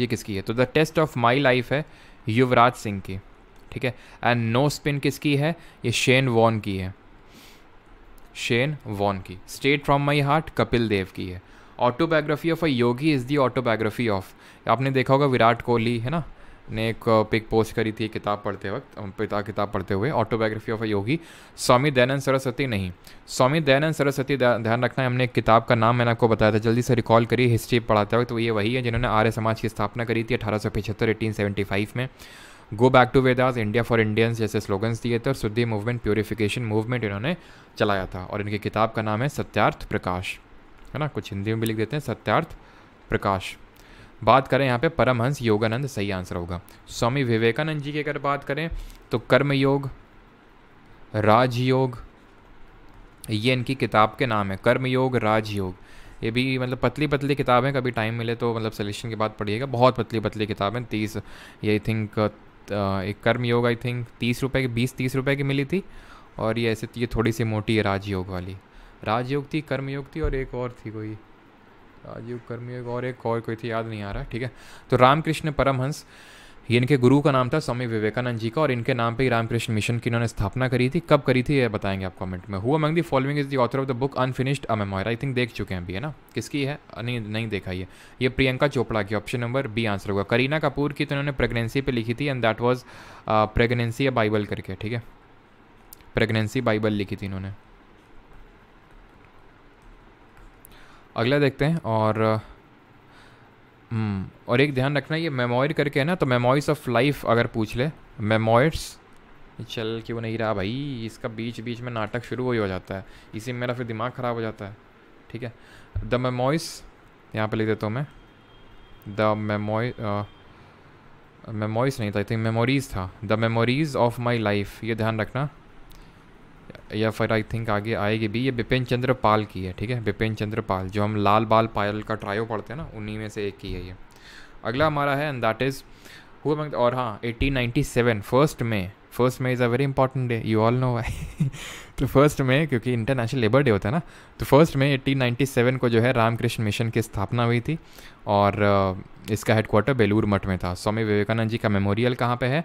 ये किसकी है तो the test of my life है युवराज सिंह की ठीक है एंड नो स्पिन किसकी है ये शेन वॉन की है शेन वॉन की straight from my heart Kapil Dev की है autobiography of a yogi is the autobiography of आपने देखा होगा विराट कोहली है ना ने एक पिक पोस्ट करी थी किताब पढ़ते वक्त पिता किताब पढ़ते हुए autobiography of a yogi Swami Dayanand Saraswati नहीं स्वामी दयानंद सरस्वती ध्यान रखना है हमने एक किताब का नाम मैंने आपको बताया था जल्दी से रिकॉल करिए हिस्ट्री पढ़ाते वक्त तो ये वही है जिन्होंने आर्य समाज की स्थापना करी थी अठारह सौ पिछहत्तर एटीन सेवेंटी फाइव में go back to Vedas India for Indians जैसे स्लोगन्स दिए थे और शुद्धि मूवमेंट प्योरीफिकेशन मूवमेंट इन्होंने चलाया था और इनकी किताब का नाम है सत्यार्थ प्रकाश है ना कुछ हिंदी में भी लिख देते हैं सत्यार्थ प्रकाश बात करें यहाँ पे परमहंस योगानंद सही आंसर होगा स्वामी विवेकानंद जी की अगर बात करें तो कर्मयोग राजयोग ये इनकी किताब के नाम है कर्मयोग राजयोग ये भी मतलब पतली पतली किताबें कभी टाइम मिले तो मतलब सलेक्शन के बाद पढ़िएगा बहुत पतली पतली किताबें तीस ये आई थिंक एक कर्मयोग आई थिंक तीस रुपये की बीस तीस रुपये की मिली थी और ये ऐसे ये थोड़ी सी मोटी है राजयोग वाली राजयोग थी कर्मयोग थी और एक और थी कोई राजीव कर्मी और एक और कोई थी याद नहीं आ रहा ठीक है तो रामकृष्ण परमहंस ये इनके गुरु का नाम था स्वामी विवेकानंद जी का और इनके नाम पे ही रामकृष्ण मिशन की इन्होंने स्थापना करी थी कब करी थी ये बताएंगे आप कमेंट में हुआ among the following is the author of the book unfinished a memoir I think देख चुके हैं अभी है ना किसकी है नहीं नहीं देखा ये ये प्रियंका चोपड़ा की ऑप्शन नंबर बी आंसर होगा करीना कपूर की तो इन्होंने प्रेगनेंसी पर लिखी थी and that was pregnancy bible करके ठीक है प्रेगनेंसी बाइबल लिखी थी इन्होंने अगला देखते हैं और हम्म, और एक ध्यान रखना ये मेमोइड करके है ना तो मेमोइस ऑफ लाइफ अगर पूछ ले मेमोइड्स चल क्यों नहीं रहा भाई इसका बीच बीच में नाटक शुरू हो ही हो जाता है इसी में मेरा फिर दिमाग ख़राब हो जाता है ठीक है द मेमोइस यहाँ पे लिख देता हूँ मैं द मेमोइ मेमोइस नहीं था आई थिंक मेमोरीज़ था the memories of my life ये ध्यान रखना या फिर आई थिंक आगे आएगी भी ये बिपिन चंद्र पाल की है ठीक है बिपिन चंद्र पाल जो हम लाल बाल पायल का ट्रायो पढ़ते हैं ना उन्हीं में से एक की है ये अगला हमारा है एंड दैट इज़ हु और हाँ eighteen ninety seven first May first May is a very important day you all know why तो फर्स्ट में क्योंकि इंटरनेशनल लेबर डे होता है ना तो फर्स्ट में 1897 को जो है रामकृष्ण मिशन की स्थापना हुई थी और इसका हेडक्वार्टर बेलूर मठ में था स्वामी विवेकानंद जी का मेमोरियल कहाँ पे है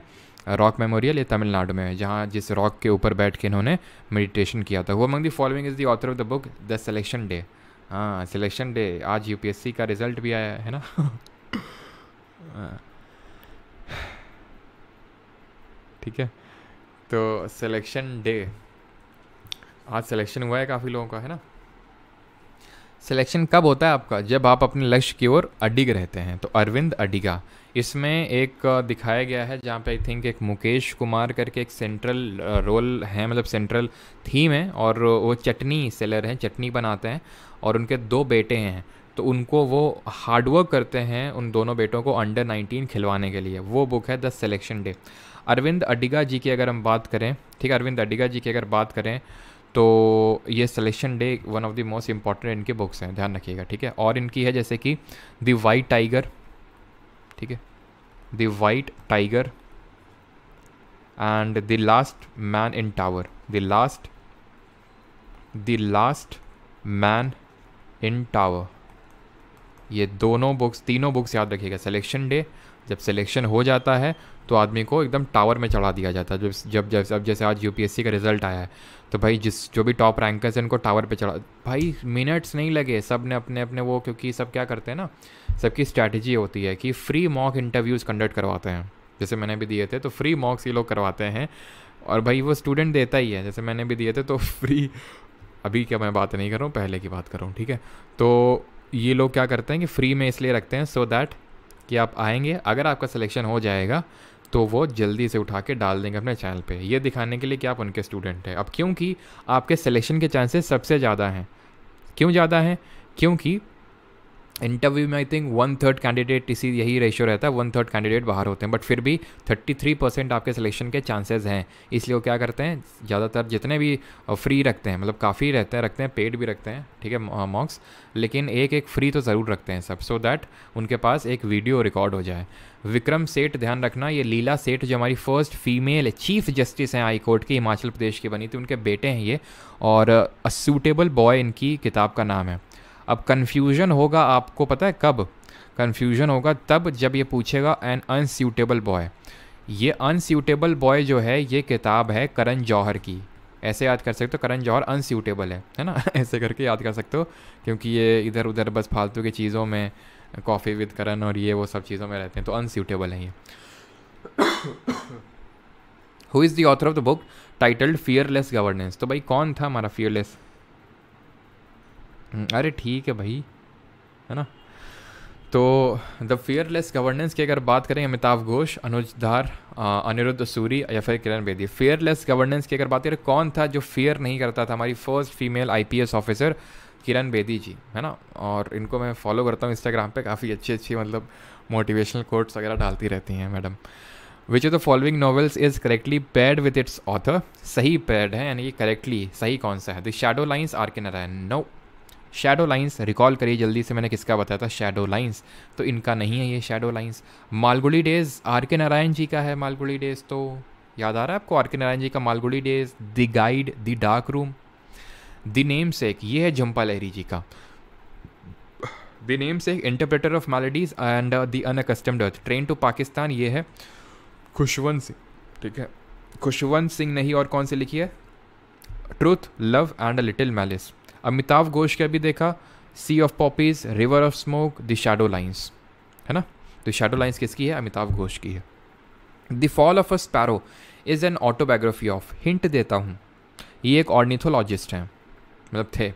रॉक मेमोरियल ये तमिलनाडु में है जहाँ जिस रॉक के ऊपर बैठ के इन्होंने मेडिटेशन किया था वो among the following is the author of the book the selection day हाँ सिलेक्शन डे आज यू का रिजल्ट भी आया है ना हाँ। ठीक है तो सिलेक्शन डे आज सिलेक्शन हुआ है काफ़ी लोगों का है ना सिलेक्शन कब होता है आपका जब आप अपने लक्ष्य की ओर अडिग रहते हैं तो अरविंद अडिगा इसमें एक दिखाया गया है जहाँ पे आई थिंक एक मुकेश कुमार करके एक सेंट्रल रोल है मतलब सेंट्रल थीम है और वो चटनी सेलर हैं चटनी बनाते हैं और उनके दो बेटे हैं तो उनको वो हार्डवर्क करते हैं उन दोनों बेटों को अंडर 19 खिलवाने के लिए वो बुक है the selection day Arvind Adiga ji की अगर हम बात करें ठीक है अरविंद अडिगा जी की अगर बात करें तो ये selection day one of the most important इनके बुक्स हैं ध्यान रखिएगा ठीक है और इनकी है जैसे कि द वाइट टाइगर ठीक है the white tiger and the last man in tower the last the last man in tower ये दोनों बुक्स तीनों बुक्स याद रखिएगा सिलेक्शन डे जब सिलेक्शन हो जाता है तो आदमी को एकदम टावर में चढ़ा दिया जाता है जब जब अब जैसे आज यूपीएससी का रिजल्ट आया है तो भाई जिस जो भी टॉप रैंकर्स हैं उनको टावर पे चढ़ा भाई मिनट्स नहीं लगे सब ने अपने अपने वो क्योंकि सब क्या करते हैं ना सबकी स्ट्रैटेजी होती है कि फ्री मॉक इंटरव्यूज़ कंडक्ट करवाते हैं जैसे मैंने भी दिए थे तो फ्री मॉक्स ये लोग करवाते हैं और भाई वो स्टूडेंट देता ही है जैसे मैंने भी दिए थे तो फ्री अभी क्या मैं बात नहीं कर रहा हूँ पहले की बात कर रहा हूँ ठीक है तो ये लोग क्या करते हैं कि फ्री में इसलिए रखते हैं सो so दैट कि आप आएंगे अगर आपका सिलेक्शन हो जाएगा तो वो जल्दी से उठा के डाल देंगे अपने चैनल पे ये दिखाने के लिए कि आप उनके स्टूडेंट हैं अब क्योंकि आपके सिलेक्शन के चांसेस सबसे ज़्यादा हैं क्यों ज़्यादा हैं क्योंकि इंटरव्यू में I think one third candidate इसी यही रेशियो रहता है वन थर्ड कैंडिडेट बाहर होते हैं बट फिर भी थर्टी थ्री परसेंट आपके सिलेक्शन के चांसेस हैं इसलिए वो क्या करते हैं ज़्यादातर जितने भी फ्री रखते हैं मतलब काफ़ी रहते हैं रखते हैं पेड भी रखते हैं ठीक है मॉक्स लेकिन एक एक फ्री तो ज़रूर रखते हैं सब सो so दैट उनके पास एक वीडियो रिकॉर्ड हो जाए विक्रम सेठ ध्यान रखना ये लीला सेठ जो हमारी फर्स्ट फीमेल चीफ जस्टिस हैं हाई कोर्ट की हिमाचल प्रदेश की बनी थी उनके बेटे हैं ये और अ सूटेबल बॉय इनकी किताब का नाम है अब कन्फ्यूजन होगा आपको पता है कब कन्फ्यूजन होगा तब जब ये पूछेगा एन अनस्यूटेबल बॉय ये अनस्यूटेबल बॉय जो है ये किताब है करण जौहर की ऐसे याद कर सकते हो करण जौहर अनस्यूटेबल है है ना ऐसे करके याद कर सकते हो क्योंकि ये इधर उधर बस फालतू की चीज़ों में कॉफ़ी विद करण और ये वो सब चीज़ों में रहते हैं तो अनस्यूटेबल है ये who is the author of the book titled fearless governance तो भाई कौन था हमारा फियरलेस हम्म, अरे ठीक है भाई है ना तो द फेयरलेस गवर्नेंस की अगर बात करें अमिताभ घोष अनुज धार अनिरुद्ध सूरी या फिर किरण बेदी फेयरलेस गवर्नेंस की अगर बात करें कौन था जो फेयर नहीं करता था हमारी first female IPS officer Kiran Bedi ji है ना और इनको मैं फॉलो करता हूँ इंस्टाग्राम पे काफ़ी अच्छी अच्छी मतलब मोटिवेशनल कोट्स वगैरह डालती रहती हैं madam which of the following novels is correctly paired with its author सही पेड है यानी कि करेक्टली सही कौन सा है the shadow lines R K Narayan no shadow lines recall करिए जल्दी से मैंने किसका बताया था शेडो लाइंस तो इनका नहीं है ये shadow lines Malgudi days R K Narayan ji का है मालगुड़ी डेज़ तो याद आ रहा है आपको आर के नारायण जी का Malgudi days the guide the dark room the namesake ये है झम्पा लहरी जी का the namesake interpreter of maladies and the unaccustomed earth train to Pakistan ये है खुशवंत सिंह ठीक है खुशवंत सिंह नहीं और कौन सी लिखी है truth love and a little malice Amitav Ghosh के अभी देखा sea of poppies river of smoke the shadow lines है ना तो शेडो लाइन्स किसकी है अमिताभ घोष की है the fall of a sparrow is an autobiography of hint देता हूँ ये एक ऑर्निथोलॉजिस्ट हैं मतलब थे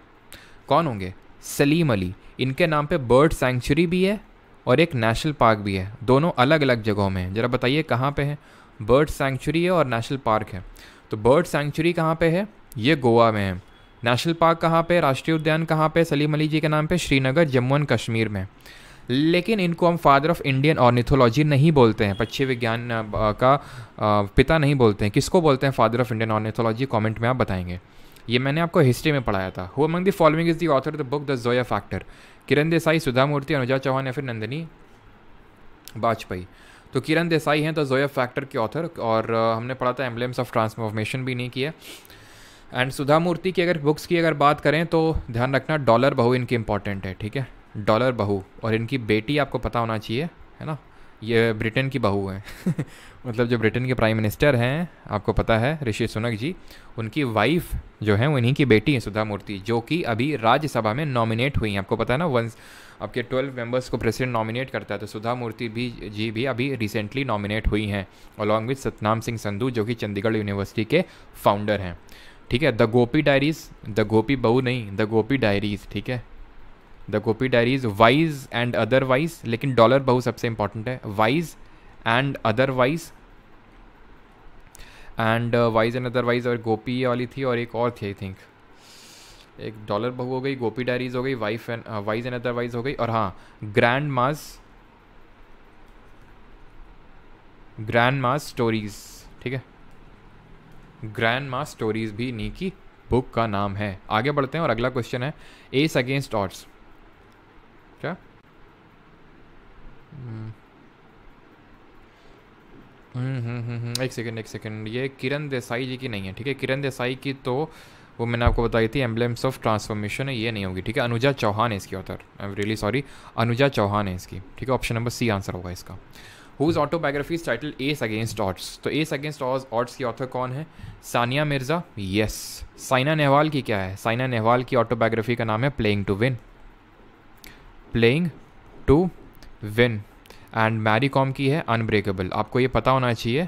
कौन होंगे सलीम अली इनके नाम पे बर्ड सेंचुरी भी है और एक नेशनल पार्क भी है दोनों अलग अलग जगहों में हैं ज़रा बताइए कहाँ पे है बर्ड सेंचुरी है और नेशनल पार्क है तो बर्ड सेंचुरी कहाँ पे है ये गोवा में है नेशनल पार्क कहाँ पे राष्ट्रीय उद्यान कहाँ पे सलीम अली जी के नाम पे श्रीनगर जम्मू एंड कश्मीर में लेकिन इनको हम फादर ऑफ इंडियन ऑर्निथोलॉजी नहीं बोलते हैं पक्षी विज्ञान का पिता नहीं बोलते हैं किसको बोलते हैं father of Indian ornithology comment में आप बताएंगे ये मैंने आपको हिस्ट्री में पढ़ाया था who among the following is the author the book the Zoya factor Kiran Desai Sudha Murthy Anuja Chauhan या फिर नंदिनी वाजपेयी तो किरण देसाई हैं द जोया फैक्टर के ऑथर और हमने पढ़ा था एम्बलेम्स ऑफ ट्रांसफॉर्मेशन भी नहीं किया एंड सुधा मूर्ति की अगर बुक्स की अगर बात करें तो ध्यान रखना डॉलर बहू इनकी इंपॉर्टेंट है ठीक है डॉलर बहू और इनकी बेटी आपको पता होना चाहिए है ना ये ब्रिटेन की बहू है मतलब जो ब्रिटेन के प्राइम मिनिस्टर हैं आपको पता है ऋषि सुनक जी उनकी वाइफ जो है उन्हीं की बेटी है सुधा मूर्ति जो कि अभी राज्यसभा में नॉमिनेट हुई हैं आपको पता है ना वंस आपके ट्वेल्व मेंबर्स को प्रेसिडेंट नॉमिनेट करता है तो सुधा मूर्ति भी जी भी अभी रिसेंटली नॉमिनेट हुई हैं अलॉन्ग विद सतनाम सिंह संधू जो कि चंडीगढ़ यूनिवर्सिटी के फाउंडर हैं ठीक है the Gopi diaries the Gopi bahu नहीं द गोपी डायरीज ठीक है the Gopi diaries wise and otherwise लेकिन डॉलर बहू सबसे इंपॉर्टेंट है wise and otherwise and wise and otherwise और गोपी वाली थी और एक और थी आई थिंक एक डॉलर बहू हो गई गोपी डायरीज हो गई wife and wise and otherwise हो गई और हाँ grandma's grandma's stories ठीक है ग्रैंड मा स्टोरीज भी इन्हीं की बुक का नाम है आगे बढ़ते हैं और अगला क्वेश्चन है एस अगेंस्ट ऑट्स क्या हम्म। हम्म, हम्म, एक सेकेंड एक सेकेंड ये किरण देसाई जी की नहीं है ठीक है किरण देसाई की तो वो मैंने आपको बताई थी एम्बलेम्स ऑफ ट्रांसफॉर्मेशन है ये नहीं होगी ठीक है अनुजा चौहान है इसकी author I am really sorry Anuja Chauhan है इसकी ठीक है ऑप्शन नंबर सी आंसर होगा इसका whose autobiography is title ace against odds तो एस अगेंस्ट ऑट्स की ऑथर कौन है सानिया मिर्ज़ा यस साइना नेहवाल की क्या है साइना नेहवाल की ऑटोबायोग्राफी का नाम है playing to win playing to win and Mary Kom की है अनब्रेकेबल आपको ये पता होना चाहिए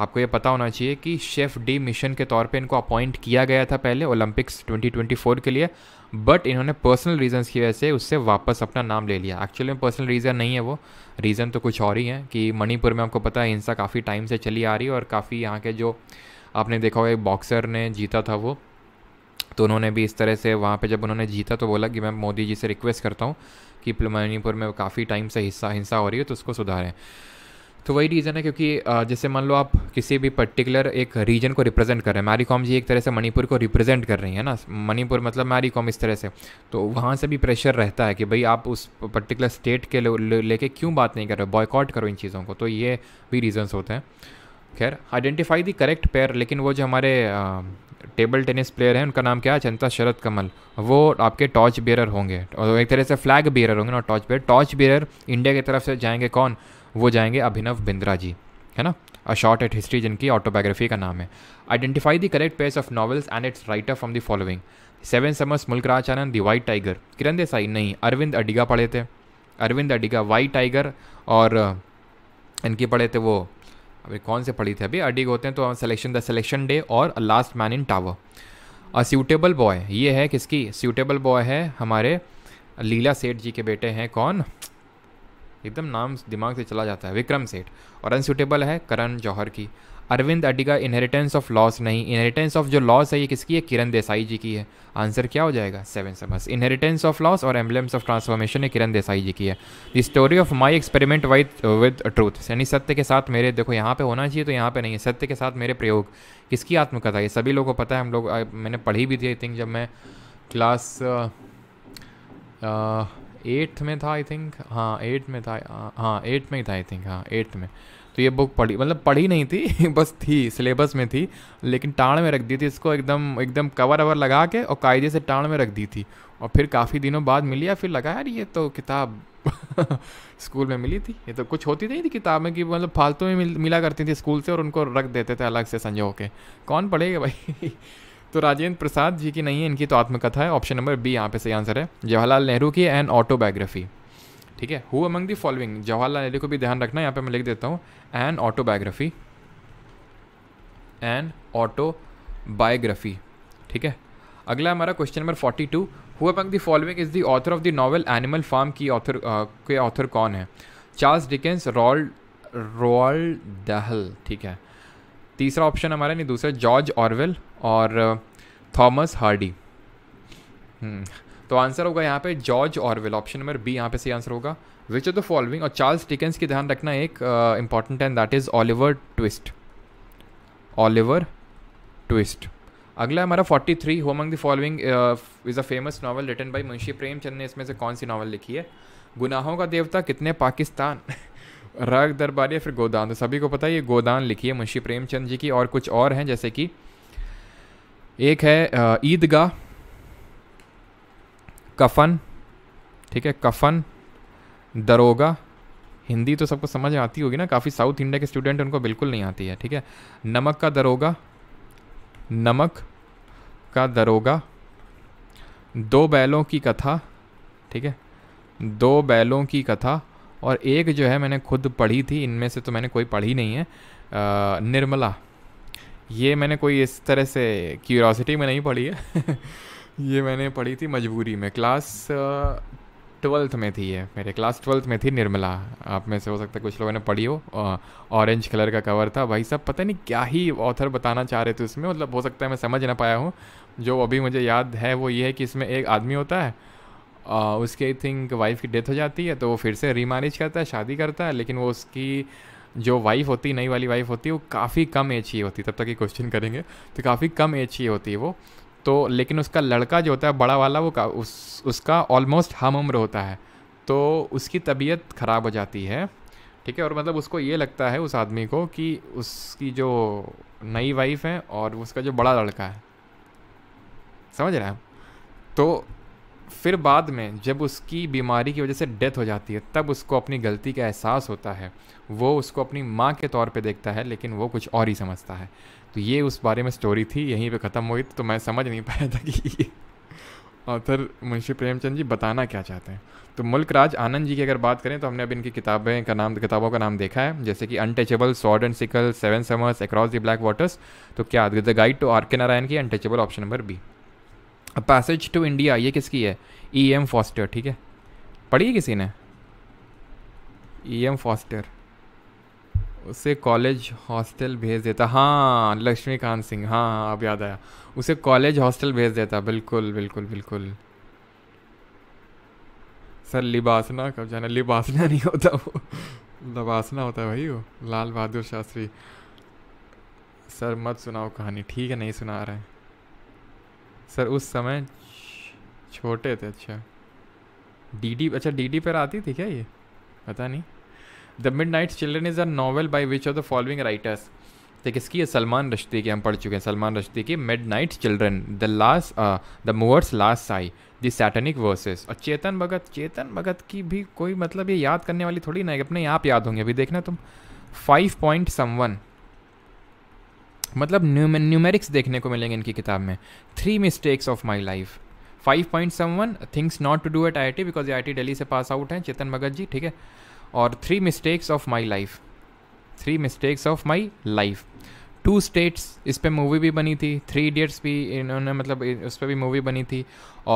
आपको ये पता होना चाहिए कि शेफ़ डी मिशन के तौर पे इनको अपॉइंट किया गया था पहले ओलंपिक्स 2024 के लिए बट इन्होंने पर्सनल रीजंस की वजह से उससे वापस अपना नाम ले लिया एक्चुअली में पर्सनल रीज़न नहीं है वो रीज़न तो कुछ और ही है कि मणिपुर में आपको पता है हिंसा काफ़ी टाइम से चली आ रही है और काफ़ी यहाँ के जो आपने देखा होगा एक बॉक्सर ने जीता था वो तो उन्होंने भी इस तरह से वहाँ पे जब उन्होंने जीता तो बोला कि मैं मोदी जी से रिक्वेस्ट करता हूँ कि मणिपुर में काफ़ी टाइम से हिस्सा हिंसा हो रही है तो उसको सुधारें तो वही रीज़न है क्योंकि जैसे मान लो आप किसी भी पर्टिकुलर एक रीजन को रिप्रेजेंट कर रहे हैं मैरी कॉम जी एक तरह से मणिपुर को रिप्रेजेंट कर रही है ना मणिपुर मतलब मैरी कॉम इस तरह से तो वहाँ से भी प्रेशर रहता है कि भाई आप उस पर्टिकुलर स्टेट के लेके क्यों बात नहीं कर रहे बॉयकॉट करो इन चीज़ों को तो ये भी रीज़न्स होते हैं खैर आइडेंटिफाई दी करेक्ट पेयर लेकिन वो जो हमारे टेबल टेनिस प्लेयर हैं उनका नाम क्या है चंता शरद कमल वो आपके टॉर्च बियर होंगे और एक तरह से फ्लैग बियर होंगे ना torch bearer torch bearer India की तरफ से जाएंगे कौन वो जाएंगे अभिनव बिंद्रा जी है ना अ शॉर्ट एट हिस्ट्री जिनकी ऑटोबायोग्राफी का नाम है identify the correct pace of novels and it's writer from the following seven summers Mulk Raj Anand the white tiger किरण देसाई नहीं अरविंद अडिगा पढ़े थे अरविंद अडिगा वाइट टाइगर और uh, इनकी पढ़े थे वो अभी कौन से पढ़ी थी अभी अडिग होते हैं तो सिलेक्शन द सिलेक्शन डे और a last man in tower a suitable boy ये है किसकी सूटेबल बॉय है हमारे लीला सेठ जी के बेटे हैं कौन एकदम नाम दिमाग से चला जाता है विक्रम सेठ और अनसूटेबल है करण जौहर की Arvind Adiga inheritance of loss नहीं इनहेरिटेंस ऑफ जो लॉस है ये किसकी है किरण देसाई जी की है आंसर क्या हो जाएगा सेवन से बस इनहेरिटेंस ऑफ लॉस और एम्बलेम्स ऑफ ट्रांसफॉर्मेशन है किरण देसाई जी की है the story of my experiment with with truth यानी सत्य के साथ मेरे देखो यहाँ पे होना चाहिए तो यहाँ पे नहीं है सत्य के साथ मेरे प्रयोग किसकी आत्मकथा ये सभी लोगों को पता है हम लोग मैंने पढ़ी भी थी आई थिंक जब मैं क्लास एट्थ में था आई थिंक हाँ एट्थ में था हाँ एट्थ में ही था आई थिंक हाँ एट्थ में तो ये बुक पढ़ी मतलब पढ़ी नहीं थी बस थी सिलेबस में थी लेकिन टाण में रख दी थी इसको एकदम एकदम कवर अवर लगा के और कायदे से टाण में रख दी थी और फिर काफ़ी दिनों बाद मिली या फिर लगा यार ये तो किताब स्कूल में मिली थी ये तो कुछ होती नहीं थी किताब में कि मतलब फालतू में मिल, मिला करती थी स्कूल से और उनको रख देते थे अलग से संजो के कौन पढ़ेगा भाई तो राजेंद्र प्रसाद जी की नहीं है इनकी तो आत्मकथा है ऑप्शन नंबर बी यहाँ पे सही आंसर है जवाहरलाल नेहरू की एंड ऑटोबायोग्राफी ठीक है who among the following Jawaharlal Nehru को भी ध्यान रखना यहाँ पे मैं लिख देता हूँ एंड ऑटोबायोग्राफी एंड ऑटोबायोग्राफी ठीक है अगला हमारा question number forty two who among the following is the author of the novel animal farm की ऑथर के ऑथर कौन है चार्ल्स डिकेंस रॉल्ड रॉल्ड दहल ठीक है तीसरा ऑप्शन हमारा नहीं दूसरा जॉर्ज ऑरवेल और थॉमस हार्डी हम्म, तो आंसर होगा यहाँ पे George Orwell option number B यहाँ पे सही आंसर होगा विच ऑफ द फॉलोइंग और चार्ल्स टिकेंस की ध्यान रखना एक important and that is Oliver Twist Oliver Twist अगला हमारा 43 three whom the following is a famous novel written by Munshi Premchand ने इसमें से कौन सी नॉवल लिखी है गुनाहों का देवता कितने पाकिस्तान राग दरबार या फिर गोदान तो सभी को पता है ये गोदान लिखी है मुंशी प्रेमचंद जी की और कुछ और हैं जैसे कि एक है ईदगाह कफन ठीक है कफन दरोगा हिंदी तो सबको समझ आती होगी ना काफ़ी साउथ इंडिया के स्टूडेंट उनको बिल्कुल नहीं आती है ठीक है नमक का दरोगा नमक का दरोगा दो बैलों की कथा ठीक है दो बैलों की कथा और एक जो है मैंने खुद पढ़ी थी इनमें से तो मैंने कोई पढ़ी नहीं है आ, निर्मला ये मैंने कोई इस तरह से क्यूरोसिटी में नहीं पढ़ी है ये मैंने पढ़ी थी मजबूरी में क्लास ट्वेल्थ में थी ये मेरे क्लास ट्वेल्थ में थी निर्मला आप में से हो सकता है कुछ लोगों ने पढ़ी हो ऑरेंज कलर का कवर था भाई साहब पता नहीं क्या ही ऑथर बताना चाह रहे थे उसमें मतलब हो सकता है मैं समझ ना पाया हूँ जो अभी मुझे याद है वो ये है कि इसमें एक आदमी होता है उसके आई थिंक वाइफ की डेथ हो जाती है तो वो फिर से रीमैरिज करता है शादी करता है लेकिन वो उसकी जो वाइफ होती नई वाली वाइफ होती है वो काफ़ी कम एज की होती तब तक ये क्वेश्चन करेंगे तो काफ़ी कम एज की होती है वो तो लेकिन उसका लड़का जो होता है बड़ा वाला वो का, उस उसका ऑलमोस्ट हम उम्र होता है तो उसकी तबीयत ख़राब हो जाती है ठीक है और मतलब उसको ये लगता है उस आदमी को कि उसकी जो नई वाइफ है और उसका जो बड़ा लड़का है समझ रहे हैं तो फिर बाद में जब उसकी बीमारी की वजह से डेथ हो जाती है तब उसको अपनी गलती का एहसास होता है वो उसको अपनी माँ के तौर पे देखता है लेकिन वो कुछ और ही समझता है तो ये उस बारे में स्टोरी थी यहीं पे ख़त्म हुई तो मैं समझ नहीं पाया था कि ऑथर मुंशी प्रेमचंद जी बताना क्या चाहते हैं तो मुल्क राज आनंद जी की अगर बात करें तो हमने अब इनकी किताबें का नाम किताबों का नाम देखा है जैसे कि untouchable sword and sickle seven summers across the black waters तो क्या the guide to R K Narayan की untouchable option number B passage to India ये किसकी है ई एम फॉस्टर ठीक है पढ़ी है किसी ने ई एम फॉस्टर उसे कॉलेज हॉस्टल भेज देता हाँ लक्ष्मीकांत सिंह हाँ अब याद आया उसे कॉलेज हॉस्टल भेज देता बिल्कुल बिल्कुल बिल्कुल सर लिबासना कब जाना लिबासना नहीं होता वो लबासना होता है भाई वो लाल बहादुर शास्त्री सर मत सुनाओ कहानी ठीक है नहीं सुना रहे सर उस समय छोटे थे अच्छा डीडी अच्छा डीडी पर आती थी क्या ये पता नहीं the midnight's children is a novel by which of the following writers तो किसकी है सलमान रश्दी की हम पढ़ चुके हैं सलमान रश्दी की midnight children the last the moor's last sigh the satanic verses और चेतन भगत चेतन भगत की भी कोई मतलब ये याद करने वाली थोड़ी ना है अपने आप याद होंगे अभी देखना तुम फाइव पॉइंट समवन मतलब न्यूमेरिक्स देखने को मिलेंगे इनकी किताब में three mistakes of my life five point someone things not to do at I I T because I I T Delhi से पास आउट हैं चेतन भगत जी ठीक है और three mistakes of my life three mistakes of my life two states इस पर movie भी बनी थी थ्री इडियट्स भी इन्होंने मतलब उस पर भी मूवी बनी थी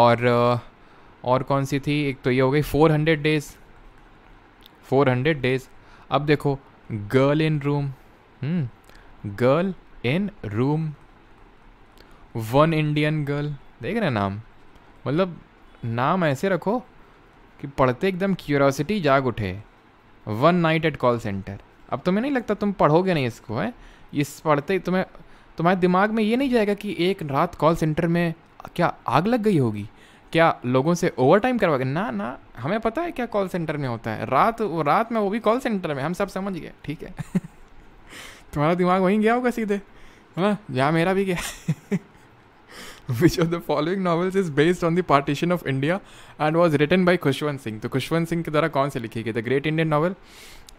और और कौन सी थी एक तो ये हो गई four hundred days four hundred days अब देखो girl in room girl in room one Indian girl देख रहे नाम मतलब नाम ऐसे रखो कि पढ़ते एकदम क्यूरोसिटी जाग उठे one night at call centre अब तुम्हें नहीं लगता तुम पढ़ोगे नहीं इसको है इस पढ़ते तुम्हें तुम्हारे दिमाग में ये नहीं जाएगा कि एक रात कॉल सेंटर में क्या आग लग गई होगी क्या लोगों से ओवर टाइम करवा ना ना हमें पता है क्या कॉल सेंटर में होता है रात वो रात में वो भी कॉल सेंटर में हम सब समझ गए ठीक है तुम्हारा दिमाग वहीं गया होगा सीधे है ना जहाँ मेरा भी गया which of the following novels is based on the partition of India and was written by Kushwan Singh? तो Kushwan Singh के द्वारा कौन से लिखी गई the Great Indian Novel,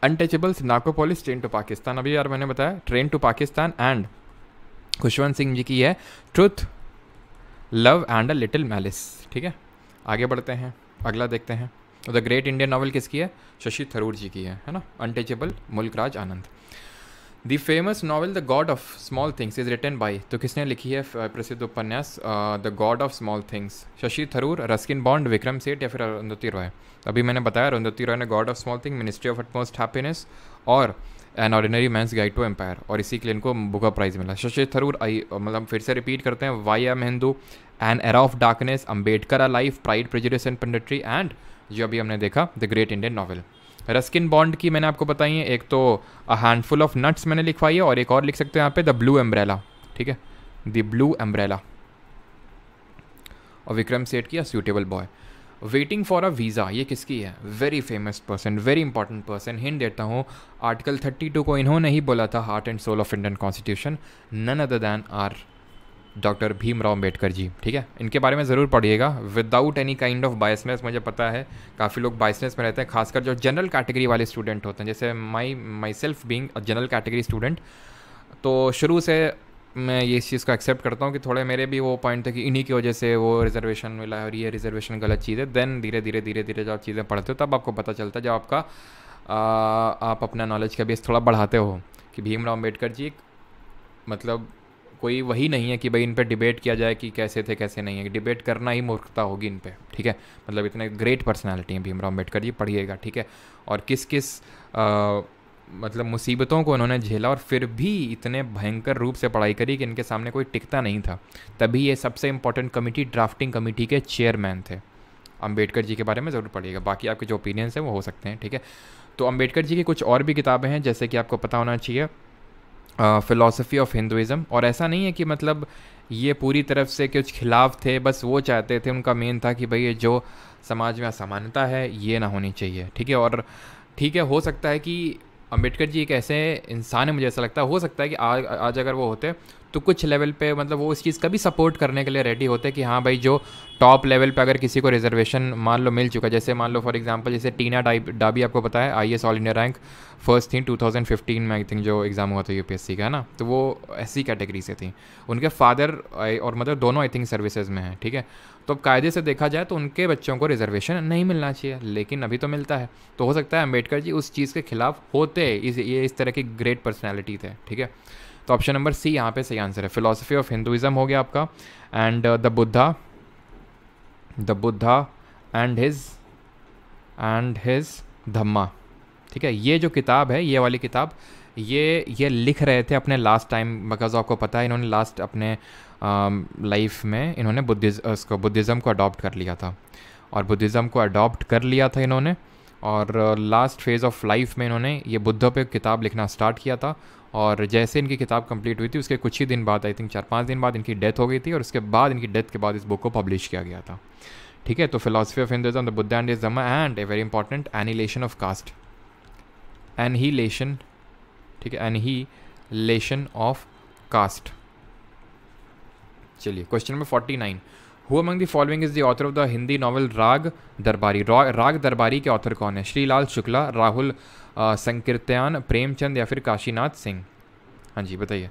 Untouchables, Narcopolis, Train to Pakistan. अभी यार मैंने बताया Train to Pakistan and Kushwan Singh जी की है Truth, Love and a Little Malice. ठीक है आगे बढ़ते हैं अगला देखते हैं द ग्रेट इंडियन नॉवल किसकी है शशि थरूर जी की है है ना Untouchable Mulk Raj Anand the famous novel the God of small Things is written by तो किसने लिखी है प्रसिद्ध उपन्यास the God of small Things Shashi Tharoor Ruskin Bond Vikram Seth या फिर अरुंधति रॉय अभी मैंने बताया अरुंधति रॉय ने god of small thing ministry of utmost happiness और an ordinary man's guide to empire और इसी के लिए इनको बुका प्राइज मिला शशि थरूर आई मतलब फिर से रिपीट करते हैं why I'm Hindu an era of darkness Ambedkar a life pride prejudice and punditry and जो अभी हमने देखा the great Indian novel Ruskin Bond की मैंने आपको बताई है एक तो अ हैंडफुल ऑफ नट्स मैंने लिखवाई है और एक और लिख सकते हैं यहाँ पे द ब्लू एम्ब्रेला ठीक है द ब्लू एम्ब्रेला और विक्रम सेठ की a suitable boy waiting for a visa ये किसकी है very famous person very important person hint देता हूँ आर्टिकल थर्टी टू को इन्होंने ही बोला था heart and soul of Indian constitution none other than R doctor Bhimrao Ambedkar ji ठीक है इनके बारे में ज़रूर पढ़िएगा without any kind of biasness मुझे पता है काफ़ी लोग बायसनेस में रहते हैं खासकर जो जनरल कैटेगरी वाले स्टूडेंट होते हैं जैसे my myself being general category student तो शुरू से मैं ये इस चीज़ को एक्सेप्ट करता हूँ कि थोड़े मेरे भी वो पॉइंट थे कि इन्हीं की वजह से वो रिजर्वेशन मिला है और ये रिजर्वेशन गलत चीज़ है देन धीरे धीरे धीरे धीरे जब आप चीज़ें पढ़ते हो तब आपको पता चलता है जब आपका आप अपना नॉलेज का बेस थोड़ा बढ़ाते हो कि भीमराव अम्बेडकर जी एक मतलब कोई वही नहीं है कि भाई इन पर डिबेट किया जाए कि कैसे थे कैसे नहीं है डिबेट करना ही मूर्खता होगी इन पर ठीक है मतलब इतने ग्रेट पर्सनैलिटी हैं भीमराव अम्बेडकर जी पढ़िएगा ठीक है और किस किस आ, मतलब मुसीबतों को उन्होंने झेला और फिर भी इतने भयंकर रूप से पढ़ाई करी कि इनके सामने कोई टिकता नहीं था तभी ये सबसे इंपॉर्टेंट कमेटी ड्राफ्टिंग कमेटी के चेयरमैन थे अम्बेडकर जी के बारे में ज़रूर पढ़िएगा बाकी आपके जो ओपिनियंस हैं वो हो सकते हैं ठीक है तो अम्बेडकर जी की कुछ और भी किताबें हैं जैसे कि आपको पता होना चाहिए फ़िलासफ़ी ऑफ हिंदुज़म और ऐसा नहीं है कि मतलब ये पूरी तरफ से कुछ खिलाफ थे बस वो चाहते थे उनका मेन था कि भाई ये जो समाज में असमानता है ये ना होनी चाहिए ठीक है और ठीक है हो सकता है कि अम्बेडकर जी एक ऐसे इंसान है मुझे ऐसा लगता है हो सकता है कि आज आज अगर वो होते तो कुछ लेवल पे मतलब वो इस चीज़ का भी सपोर्ट करने के लिए रेडी होते हैं कि हाँ भाई जो टॉप लेवल पे अगर किसी को रिजर्वेशन मान लो मिल चुका जैसे मान लो फॉर एग्जांपल जैसे टीना डाइप डाबी आपको पता है I S all India rank first थी 2015 में आई थिंक जो एग्ज़ाम हुआ था यूपीएससी का है ना तो वो ऐसी कैटेगरी से थी उनके फादर और मदर दोनों आई थिंक सर्विसेज में हैं ठीक है तो अब कायदे से देखा जाए तो उनके बच्चों को रिजर्वेशन नहीं मिलना चाहिए लेकिन अभी तो मिलता है तो हो सकता है अम्बेडकर जी उस चीज़ के खिलाफ होते इस ये इस तरह की ग्रेट पर्सनैलिटी थे ठीक है तो ऑप्शन नंबर सी यहाँ पे सही आंसर है फिलोसफी ऑफ हिंदुज़म हो गया आपका and the Buddha the Buddha and his and his Dhamma ठीक है ये जो किताब है ये वाली किताब ये ये लिख रहे थे अपने लास्ट टाइम बिकॉज आपको पता है इन्होंने लास्ट अपने लाइफ um, में इन्होंने बुद्धिज उसको बुद्धिज़्म को अडॉप्ट कर लिया था और बुद्धिज़्म को अडॉप्ट कर लिया था इन्होंने और लास्ट फेज़ ऑफ लाइफ में इन्होंने ये बुद्ध पे किताब लिखना स्टार्ट किया था और जैसे इनकी किताब कंप्लीट हुई थी उसके कुछ ही दिन बाद आई थिंक चार पाँच दिन बाद इनकी डेथ हो गई थी और उसके बाद इनकी डेथ के बाद इस बुक को पब्लिश किया गया था ठीक है तो philosophy of Hinduism the Buddha and his and a very important annihilation of caste annihilation ठीक है एनहीलेशन ऑफ कास्ट चलिए question number forty nine who among the following is the author of the Hindi novel Raag Darbari राग दरबारी के author कौन है श्रीलाल शुक्ला राहुल संकीर्तन प्रेमचंद या फिर काशीनाथ सिंह हाँ जी बताइए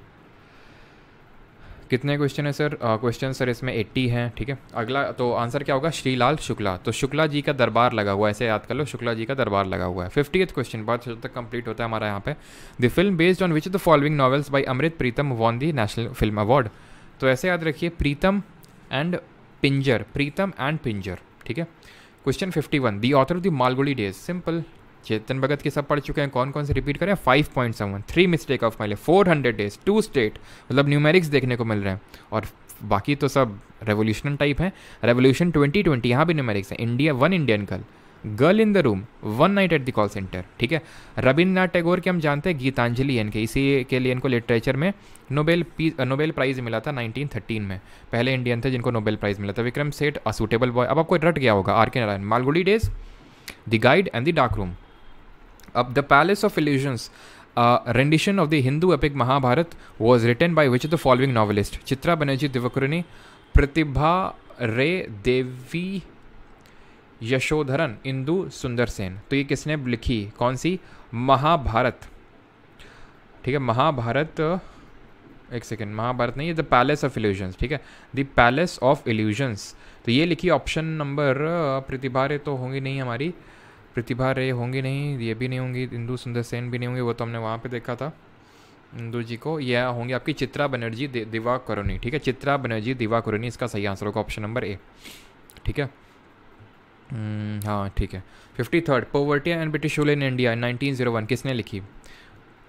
कितने क्वेश्चन है सर क्वेश्चन सर इसमें 80 हैं ठीक है अगला तो आंसर क्या होगा श्रीलाल शुक्ला तो शुक्ला जी का दरबार लगा हुआ है ऐसे याद कर लो शुक्ला जी का दरबार लगा हुआ है फिफ्टी क्वेश्चन बहुत छोटे तक कंप्लीट होता है हमारा यहाँ पे the film based on which the following novels by Amrit Pritam won the national film award तो ऐसे याद रखिए प्रीतम and Pinjar Pritam and Pinjar ठीक है question 51 the author of the Malgudi days simple Chetan Bhagat के सब पढ़ चुके हैं कौन कौन से रिपीट करें five point seven three mistake of my four hundred days two state मतलब न्यूमेरिक्स देखने को मिल रहे हैं और बाकी तो सब रेवोल्यूशन टाइप है रेवोल्यूशन ट्वेंटी ट्वेंटी यहाँ भी न्यूमेरिक्स है India one Indian girl girl in the room one night at the call centre ठीक है रविन्द्रनाथ टैगोर के हम जानते हैं गीतांजलि इनके इसी के लिए इनको लिटरेचर में नोबेल नोबेल प्राइज़ मिला था 1913 में पहले इंडियन थे जिनको नोबेल प्राइज़ मिला था विक्रम सेठ अ बॉय अब आपको रट गया होगा R K Narayan Malgudi days the guide and the dark room अब the palace of illusions rendition of the Hindu epic Mahabharat was written by which the following novelist Chitra Banerjee Divakaruni Pratibha Ray Devi यशोधरन Indu सुंदरसेन तो ये किसने लिखी कौन सी महाभारत ठीक है महाभारत एक सेकेंड महाभारत नहीं ये द पैलेस ऑफ इल्यूजन्स ठीक है द पैलेस ऑफ इल्यूजन्स तो ये लिखी ऑप्शन नंबर प्रतिभा रे तो होंगी नहीं हमारी प्रतिभा रे होंगी नहीं ये भी नहीं होंगी इंदू सुंदर सेन भी नहीं होंगी वो तो हमने वहाँ पे देखा था इंदू जी को यह होंगी आपकी चित्रा बनर्जी दिवा कॉलोनी ठीक है चित्रा बनर्जी दिवा कॉलोनी इसका सही आंसर होगा ऑप्शन नंबर ए ठीक है हम्म, हाँ ठीक है fifty third poverty and British rule in India nineteen zero one किसने लिखी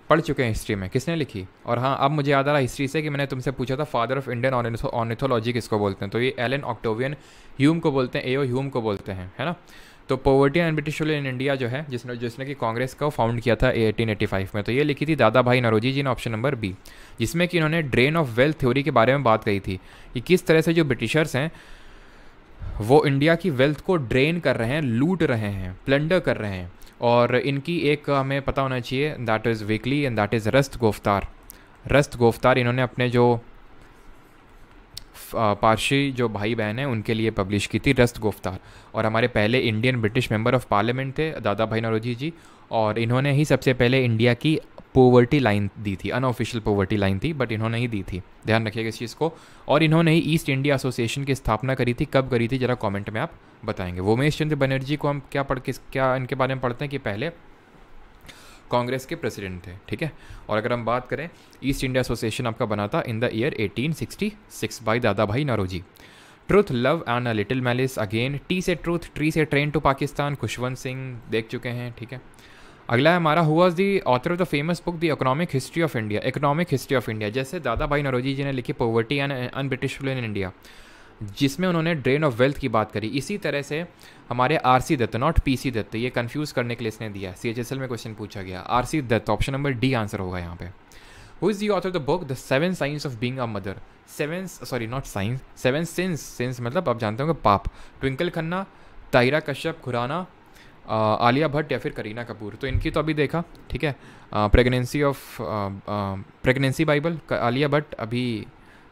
पढ़ चुके हैं हिस्ट्री में किसने लिखी और हाँ अब मुझे याद आ रहा हिस्ट्री से कि मैंने तुमसे पूछा था फादर ऑफ इंडियन ऑर्निथोलॉजी किसको बोलते हैं तो ये एलन ऑक्टोवियन ह्यूम को बोलते हैं एओ ह्यूम को बोलते हैं है ना तो poverty and British in India जो है जिसने जिसने कि कांग्रेस को फाउंड किया था एटीन एटी फाइव में तो ये लिखी थी दादा भाई नरोजी जी ने ऑप्शन नंबर बी जिसमें कि इन्होंने ड्रेन ऑफ वेल्थ थ्योरी के बारे में बात कही थी कि किस तरह से जो ब्रिटिशर्स हैं वो इंडिया की वेल्थ को ड्रेन कर रहे हैं लूट रहे हैं प्लंडर कर रहे हैं और इनकी एक हमें पता होना चाहिए that is weekly and that is Rast Goftar Rast Goftar इन्होंने अपने जो पारसी जो भाई बहन हैं उनके लिए पब्लिश की थी रस्त गुफ्तार और हमारे पहले Indian British member of parliament थे दादा भाई नरोजी जी और इन्होंने ही सबसे पहले इंडिया की पोवर्टी लाइन दी थी अनऑफिशियल पोवर्टी लाइन थी बट इन्होंने ही दी थी ध्यान रखिएगा इस चीज़ को और इन्होंने ही ईस्ट इंडिया एसोसिएशन की स्थापना करी थी कब करी थी ज़रा कमेंट में आप बताएंगे वोमेश चंद्र बनर्जी को हम क्या पढ़ किस क्या इनके बारे में पढ़ते हैं कि पहले कांग्रेस के प्रेसिडेंट थे ठीक है और अगर हम बात करें ईस्ट इंडिया एसोसिएशन आपका बना था इन the year 1866 by Dadabhai Naoroji truth love and a little malice again T से ट्रूथ ट्री से ट्रेन टू पाकिस्तान खुशवंत सिंह देख चुके हैं ठीक है अगला हमारा हुआ the author of the famous book the economic history of India economic history of India जैसे दादा भाई नरोजी जी ने लिखी poverty and un British rule in India hmm. जिसमें उन्होंने ड्रेन ऑफ वेल्थ की बात करी इसी तरह से हमारे R C Dutt not P C Dutt ये कन्फ्यूज़ करने के लिए इसने दिया सी एच एस एल में क्वेश्चन पूछा गया R C Dutt option number D answer होगा यहाँ पे who is the author the book the seven science of being a mother seven sorry not science seven sins sins मतलब आप जानते होंगे पाप ट्विंकल खन्ना ताहिरा कश्यप खुराना आलिया भट्ट या फिर करीना कपूर तो इनकी तो अभी देखा ठीक है pregnancy of pregnancy Bible Alia Bhatt अभी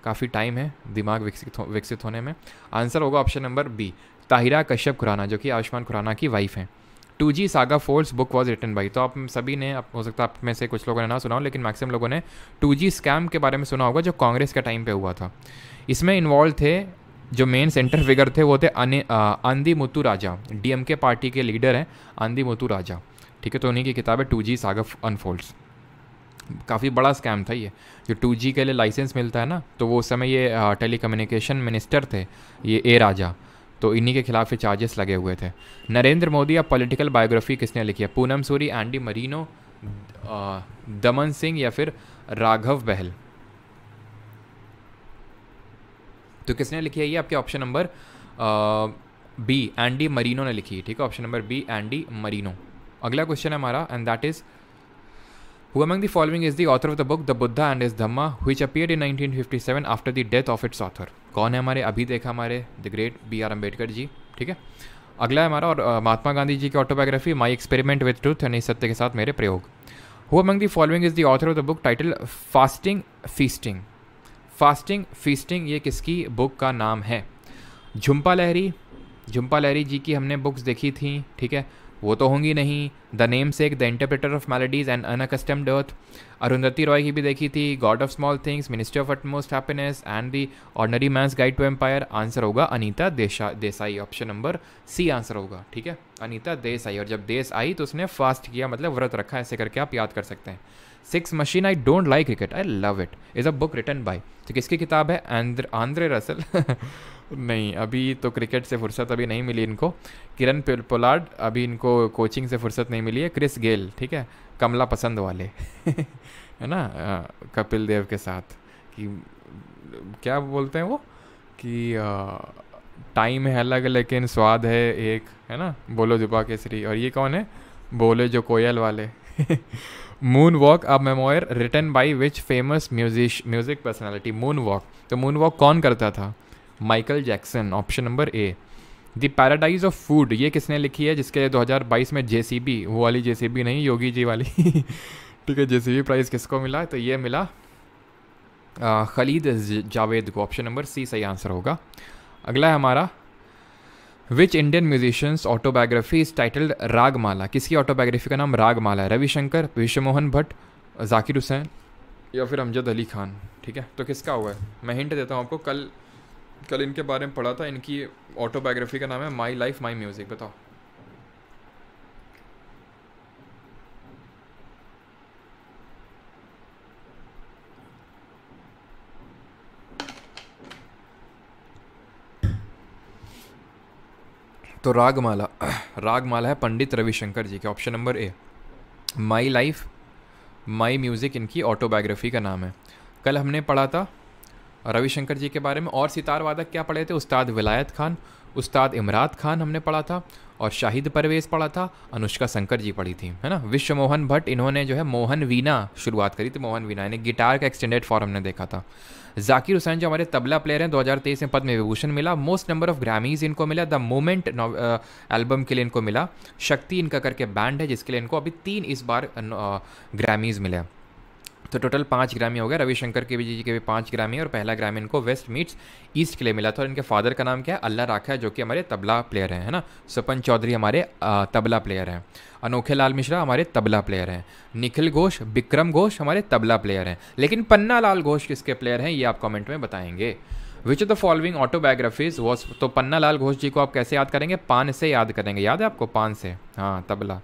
काफ़ी टाइम है दिमाग विकसित हो, विकसित होने में आंसर होगा option number B Tahira Kashyap Khurana जो कि आयुष्मान खुराना की वाइफ हैं two G saga force book was written by तो आप सभी ने आप हो सकता है आप में से कुछ लोगों ने ना सुना हो लेकिन मैक्सिमम लोगों ने टू जी स्कैम के बारे में सुना होगा जो कांग्रेस के टाइम पे हुआ था इसमें इन्वॉल्व थे जो मेन सेंटर फिगर थे वो थे आंधी मुतू राजा डी पार्टी के लीडर हैं आंधी मुतू राजा ठीक है तो उन्हीं की किताब है टू जी सागा अनफोल्ड्स काफ़ी बड़ा स्कैम था ये जो टू जी के लिए लाइसेंस मिलता है ना तो वो उस समय ये टेली कम्युनिकेशन मिनिस्टर थे ये ए राजा तो इन्हीं के खिलाफ ये चार्जेस लगे हुए थे नरेंद्र मोदी अब पॉलिटिकल बायोग्राफी किसने लिखी है पूनम सूरी एंडी मरीनो दमन सिंह या फिर राघव बहल तो किसने लिखी है ये आपके option number B Andy Marino ने लिखी है ठीक है option number B Andy Marino अगला क्वेश्चन है हमारा and that is Who among the following is the author of the book The Buddha and His Dhamma, which appeared in 1957 after the death of its author? कौन है हमारे अभी देखा हमारे the great B R Ambedkar ji ठीक है अगला है हमारा और महात्मा गांधी जी की autobiography my experiment with truth यानी सत्य के साथ मेरे प्रयोग who among the following is the author of the book title fasting feasting fasting feasting ये किसकी बुक का नाम है झुम्पा लहरी झुम्पा लहरी जी की हमने बुक्स देखी थी ठीक है वो तो होंगी नहीं the namesake the interpreter of maladies and unaccustomed earth Arundhati Roy की भी देखी थी God of small things ministry of utmost happiness and the ordinary man's guide to empire answer होगा Anita Desha Desai option number C answer होगा ठीक है अनीता देसाई और जब देश आई तो उसने फास्ट किया मतलब व्रत रखा ऐसे करके आप याद कर सकते हैं six machine I don't like cricket I love it is a book written by तो किसकी किताब है आंद्र आंद्रे रसल नहीं अभी तो क्रिकेट से फुर्सत अभी नहीं मिली इनको किरण पोलार्ड अभी इनको कोचिंग से फुर्सत नहीं मिली है क्रिस गेल ठीक है कमला पसंद वाले है ना कपिल देव के साथ कि क्या बोलते हैं वो कि टाइम है अलग लेकिन स्वाद है एक है ना बोलो जुबा केसरी और ये कौन है बोले जो कोयल वाले moon walk a memoir written by which famous musician music personality moon walk तो मून वॉक कौन करता था Michael Jackson option number A the paradise of food ये किसने लिखी है जिसके 2022 में जे वो वाली जे नहीं योगी जी वाली ठीक है जे प्राइज़ किसको मिला तो ये मिला आ, खलीद जावेद को ऑप्शन नंबर सी सही आंसर होगा अगला है हमारा which Indian musicians autobiography is titled Ragmala किसकी ऑटोबायोग्राफी का नाम रागमाला है रविशंकर विश्वमोहन भट्ट जाकिर हुसैन या फिर अमजद अली खान ठीक है तो किसका हुआ है मैं हिंट देता हूँ आपको कल कल इनके बारे में पढ़ा था इनकी ऑटोबायोग्राफी का नाम है माई लाइफ माई म्यूज़िक बताओ तो रागमाला रागमाला है पंडित रविशंकर जी के option number A my life my music इनकी ऑटोबायोग्राफी का नाम है कल हमने पढ़ा था रविशंकर जी के बारे में और सितार वादक क्या पढ़े थे उस्ताद विलायत खान उस्ताद इमरात खान हमने पढ़ा था और शाहिद परवेज़ पढ़ा था अनुष्का शंकर जी पढ़ी थी है ना विश्व मोहन भट्ट इन्होंने जो है मोहन वीना शुरुआत करी थी मोहन वीना यानी गिटार का एक्सटेंडेड फॉर्म हमने देखा था जाकिर हुसैन जो हमारे तबला प्लेयर हैं 2023 में पद्म विभूषण मिला मोस्ट नंबर ऑफ ग्रामीज इनको मिला द मोमेंट एल्बम के लिए इनको मिला शक्ति इनका करके बैंड है जिसके लिए इनको अभी तीन इस बार ग्रामीज मिले तो टोटल पाँच ग्रामी हो गया रविशंकर के भी जी के भी पाँच ग्रामी और पहला ग्रामी इनको वेस्ट मीट्स ईस्ट के लिए मिला था और इनके फादर का नाम क्या है अल्लाह राखा है जो कि हमारे तबला प्लेयर हैं है ना सपन चौधरी हमारे तबला प्लेयर हैं अनोखे लाल मिश्रा हमारे तबला प्लेयर हैं निखिल घोष विक्रम घोष हमारे तबला प्लेयर हैं लेकिन पन्ना लाल घोष किसके प्लेयर हैं ये आप कॉमेंट में बताएंगे which of the following autobiographies was तो पन्ना लाल घोष जी को आप कैसे याद करेंगे पान से याद करेंगे याद है आपको पान से हाँ तबला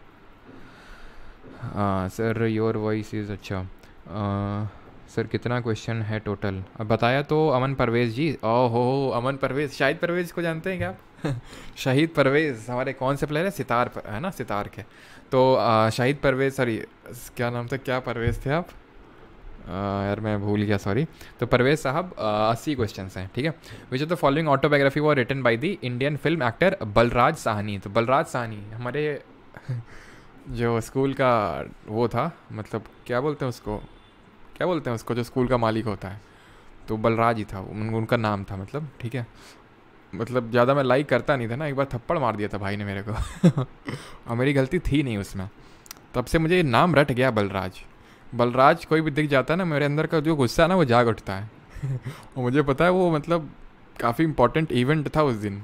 हाँ सर योर वॉइस इज़ अच्छा सर कितना क्वेश्चन है टोटल अब बताया तो अमन परवेज़ जी ओ हो अमन परवेज़ शाहिद परवेज़ को जानते हैं क्या आप शहीद परवेज़ हमारे कौन से प्लेयर हैं सितार पर है ना सितार के तो आ, शाहिद परवेज़ सॉरी क्या नाम था क्या परवेज़ थे आप यार मैं भूल गया सॉरी तो परवेज साहब अस्सी क्वेश्चन हैं ठीक है which of the following autobiography was written by the Indian film actor Balraj Sahni तो बलराज साहनी हमारे जो स्कूल का वो था मतलब क्या बोलते हैं उसको क्या बोलते हैं उसको जो स्कूल का मालिक होता है तो बलराज ही था उन, उनका नाम था मतलब ठीक है मतलब ज़्यादा मैं लाइक करता नहीं था ना एक बार थप्पड़ मार दिया था भाई ने मेरे को और मेरी गलती थी नहीं उसमें तब से मुझे नाम रट गया बलराज बलराज कोई भी दिख जाता है ना मेरे अंदर का जो गुस्सा है ना वो जाग उठता है और मुझे पता है वो मतलब काफ़ी इंपॉर्टेंट इवेंट था उस दिन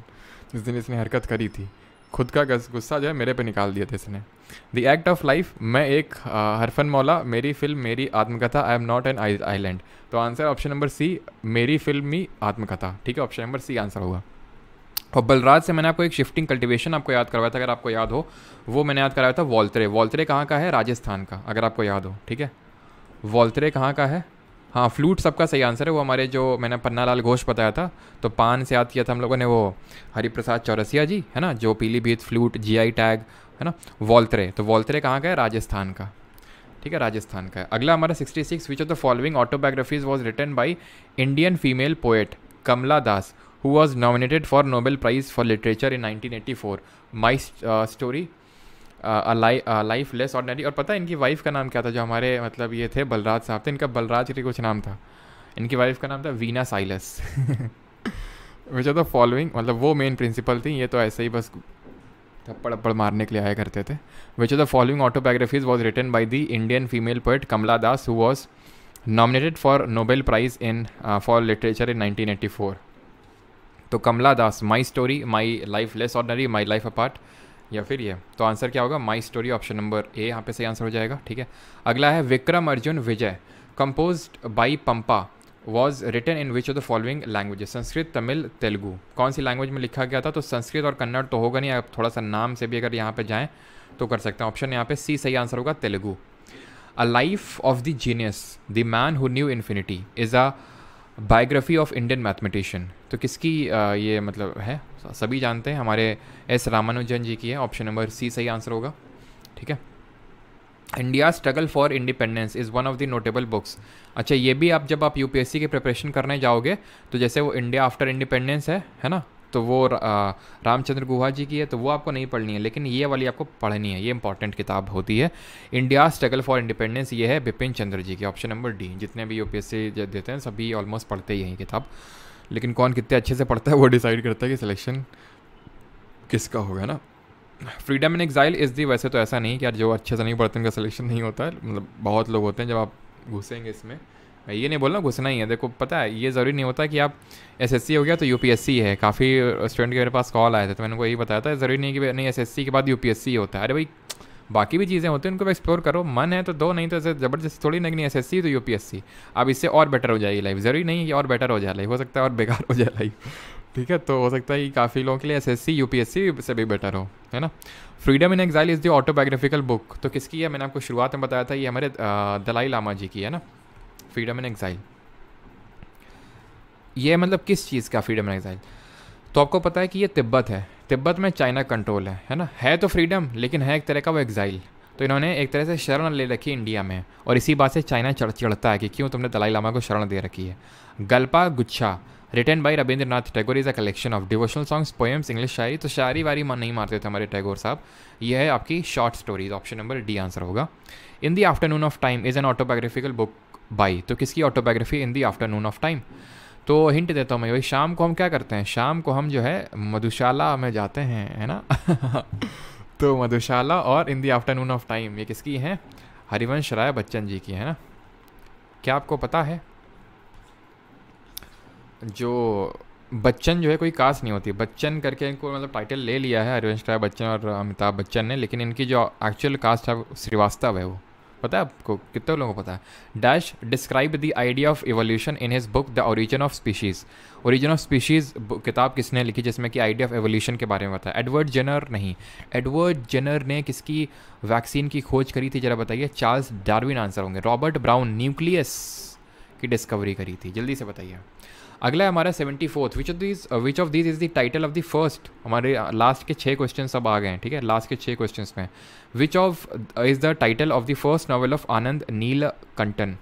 जिस दिन इसने हरकत करी थी खुद का गुस्सा जो है मेरे पे निकाल दिया था इसने द एक्ट ऑफ लाइफ मैं एक हरफन मौला मेरी फिल्म मेरी आत्मकथा I am not an island तो आंसर ऑप्शन नंबर सी मेरी फिल्म मी आत्मकथा ठीक है ऑप्शन नंबर सी आंसर होगा और बलराज से मैंने आपको एक शिफ्टिंग कल्टिवेशन आपको याद करवाया था अगर आपको याद हो वो मैंने याद कराया था वॉल्तरे वॉल्तरे कहाँ का है राजस्थान का अगर आपको याद हो ठीक है वॉल्तरे कहाँ का है हाँ फ्लूट सबका सही आंसर है वो हमारे जो मैंने पन्नालाल घोष बताया था तो पान से याद किया था हम लोगों ने वो हरिप्रसाद चौरसिया जी है ना जो पीलीभीत फ्लूट जीआई टैग है ना वॉल्ट्रे तो वॉल्ट्रे कहाँ का है राजस्थान का ठीक है राजस्थान का है अगला हमारा 66 six which of the following autobiographies was written by Indian female poet Kamala Das who was nominated for Nobel prize for literature in 1984 my story life less ordinary और पता है इनकी वाइफ का नाम क्या था जो हमारे मतलब ये थे बलराज साहब थे इनका बलराज के कुछ नाम था इनकी वाइफ का नाम था Veena Silas which are the following मतलब वो मेन प्रिंसिपल थी ये तो ऐसे ही बस थप्पड़ अप्पड़ मारने के लिए आया करते थे which of the following autobiographies was written by the Indian female poet Kamala Das who was nominated for Nobel prize in for literature in 1984 तो Kamala Das my story my life less ordinary my life apart या फिर ये तो answer क्या होगा my story option number A यहाँ पे सही आंसर हो जाएगा ठीक है अगला है Vikram Arjun Vijay composed by Pampa was written in which of the following language Sanskrit Tamil Telugu कौन सी लैंग्वेज में लिखा गया था तो संस्कृत और कन्नड़ तो होगा नहीं आप थोड़ा सा नाम से भी अगर यहाँ पे जाएँ तो कर सकते हैं ऑप्शन यहाँ पे सी सही आंसर होगा Telugu a life of the genius the man who knew infinity is a biography of Indian mathematician तो किसकी ये मतलब है सभी जानते हैं हमारे एस रामानुजन जी की है ऑप्शन नंबर सी सही आंसर होगा ठीक है India struggle for independence is one of the notable books अच्छा ये भी आप जब आप सी की प्रिपरेशन करने जाओगे तो जैसे वो इंडिया आफ्टर इंडिपेंडेंस है है ना तो वो रामचंद्र गुहा जी की है तो वो आपको नहीं पढ़नी है लेकिन ये वाली आपको पढ़नी है ये इंपॉर्टेंट किताब होती है इंडिया स्ट्रगल फॉर इंडिपेंडेंस ये है बिपिन चंद्र जी की ऑप्शन नंबर डी जितने भी सी देते हैं सभी ऑलमोस्ट पढ़ते ही हैं किताब लेकिन कौन कितने अच्छे से पढ़ता है वो डिसाइड करता है कि सिलेक्शन किसका होगा ना freedom in exile is the वैसे तो ऐसा नहीं कि यार जो अच्छे से नहीं पढ़ते उनका सिलेक्शन नहीं होता है मतलब बहुत लोग होते हैं जब आप घुसेंगे इसमें मैं ये नहीं बोल रहा घुसना ही है देखो पता है ये ज़रूरी नहीं होता कि आप सी हो गया तो सी है काफ़ी स्टूडेंट के मेरे पास कॉल आए थे तो मैंने उनको यही बताया था ज़रूरी नहीं कि नहीं सी के बाद सी होता है अरे भाई बाकी भी चीज़ें होती हैं उनको एक्सप्लोर करो मन है तो दो नहीं तो ऐसे जबरदस्ती थोड़ी नहीं एस एस सी तो यू पी एस सी अब इससे और बेटर हो जाएगी लाइफ ज़रूरी नहीं कि और बेटर हो जाए लाइफ हो सकता है और बेकार हो जाए लाइफ ठीक है तो हो सकता है कि काफ़ी लोगों के लिए एस सी से भी बेटर हो है ना freedom in exile is the autobiographical book तो किसकी है मैंने आपको शुरुआत में बताया था ये हमारे दलाई लामा जी की है ना फ्रीडम इन एग्जाइल ये मतलब किस चीज़ का फ्रीडम इन एग्जाइल तो आपको पता है कि ये तिब्बत है तिब्बत में चाइना कंट्रोल है है ना है तो फ्रीडम लेकिन है एक तरह का वो एग्जाइल तो इन्होंने एक तरह से शरण ले रखी इंडिया में और इसी बात से चाइना चढ़ चढ़ता है कि क्यों तुमने दलाई लामा को शरण दे रखी है Galpa Guchha written by Rabindranath Tagore is a collection of devotional songs poems English शायरी तो शायरी वारी मन नहीं मारते थे हमारे टैगोर साहब यह है आपकी short stories option number D answer होगा in the afternoon of time is an autobiographical book by तो किसकी autobiography in the afternoon of time तो हिंट देता हूँ मैं भाई शाम को हम क्या करते हैं शाम को हम जो है मधुशाला में जाते हैं है ना तो मधुशाला और in the afternoon of time ये किसकी हैं हरिवंश राय बच्चन जी की है ना क्या आपको पता है जो बच्चन जो है कोई कास्ट नहीं होती बच्चन करके इनको मतलब टाइटल ले लिया है हरिवंश राय बच्चन और अमिताभ बच्चन ने लेकिन इनकी जो एक्चुअल कास्ट है श्रीवास्तव है वो पता है आपको कितने लोगों को पता है dash describe the idea of evolution in his book the origin of species origin of species किताब किसने लिखी जिसमें कि आइडिया ऑफ एवोल्यूशन के बारे में बताया एडवर्ड जेनर नहीं एडवर्ड जेनर ने किसकी वैक्सीन की खोज करी थी जरा बताइए चार्ल्स डार्विन आंसर होंगे रॉबर्ट ब्राउन न्यूक्लियस की डिस्कवरी करी थी जल्दी से बताइए अगला है हमारा seventy fourth which of this which of this is the title of the first हमारे लास्ट uh, के छः क्वेश्चन अब आ गए हैं ठीक है लास्ट के छः क्वेश्चन में which of is the title of the first novel of Anand Neelakantan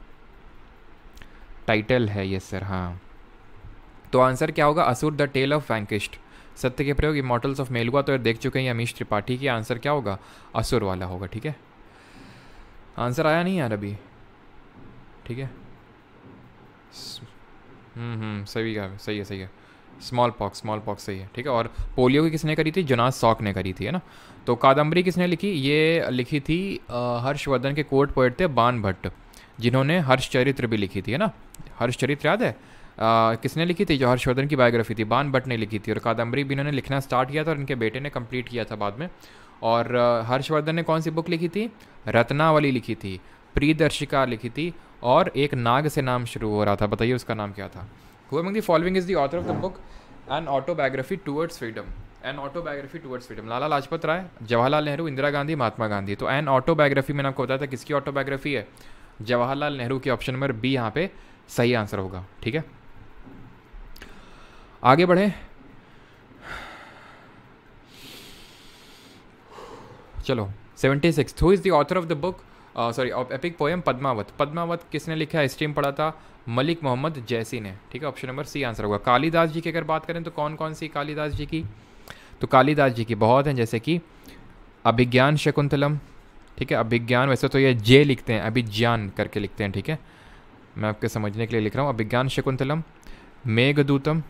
title है यस सर हाँ तो आंसर क्या होगा असुर द टेल ऑफ वैंकिस्ट सत्य के प्रयोग इमोटल्स ऑफ मेलुआ तो देख चुके हैं अमीश त्रिपाठी की आंसर क्या होगा असुर वाला होगा ठीक है आंसर आया नहीं यार अभी ठीक है हम्म, हम्म, सही कहा सही है सही है स्मॉल पॉक्स स्मॉल पॉक्स सही है ठीक है और पोलियो की किसने करी थी जनाज सॉक ने करी थी है ना तो कादम्बरी किसने लिखी ये लिखी थी हर्षवर्धन के कोर्ट पोएट थे बान भट्ट जिन्होंने हर्षचरित्र भी लिखी थी है ना हर्षचरित्र याद है आ, किसने लिखी थी जो हर्षवर्धन की बायोग्राफी थी बान भट्ट ने लिखी थी और कादम्बरी भी इन्होंने लिखना स्टार्ट किया था और इनके बेटे ने कंप्लीट किया था बाद में और हर्षवर्धन ने कौन सी बुक लिखी थी रत्नावली लिखी थी प्रियदर्शिका लिखी थी और एक नाग से नाम शुरू हो रहा था बताइए उसका नाम क्या था who among following is the author of the book an autobiography towards freedom an autobiography towards freedom Lala Lajpat Rai Jawaharlal Nehru Indira Gandhi Mahatma Gandhi तो एन ऑटोबायोग्राफी मैंने आपको बताया था किसकी ऑटोबायोग्राफी है जवाहरलाल नेहरू की ऑप्शन नंबर बी यहाँ पे सही आंसर होगा ठीक है आगे बढ़े चलो seventy six who is the author of the book sorry epic poem Padmavat Padmavat किसने लिखा है स्ट्रीम पढ़ा था मलिक मोहम्मद जैसी ने ठीक है ऑप्शन नंबर सी आंसर होगा कालीदास जी की अगर बात करें तो कौन कौन सी कालीदास जी की तो कालीदास जी की बहुत हैं जैसे कि अभिज्ञान शकुंतलम ठीक है अभिज्ञान वैसे तो ये जे लिखते हैं अभिज्ञान करके लिखते हैं ठीक है मैं आपके समझने के लिए लिख रहा हूँ अभिज्ञान शकुंतलम मेघदूतम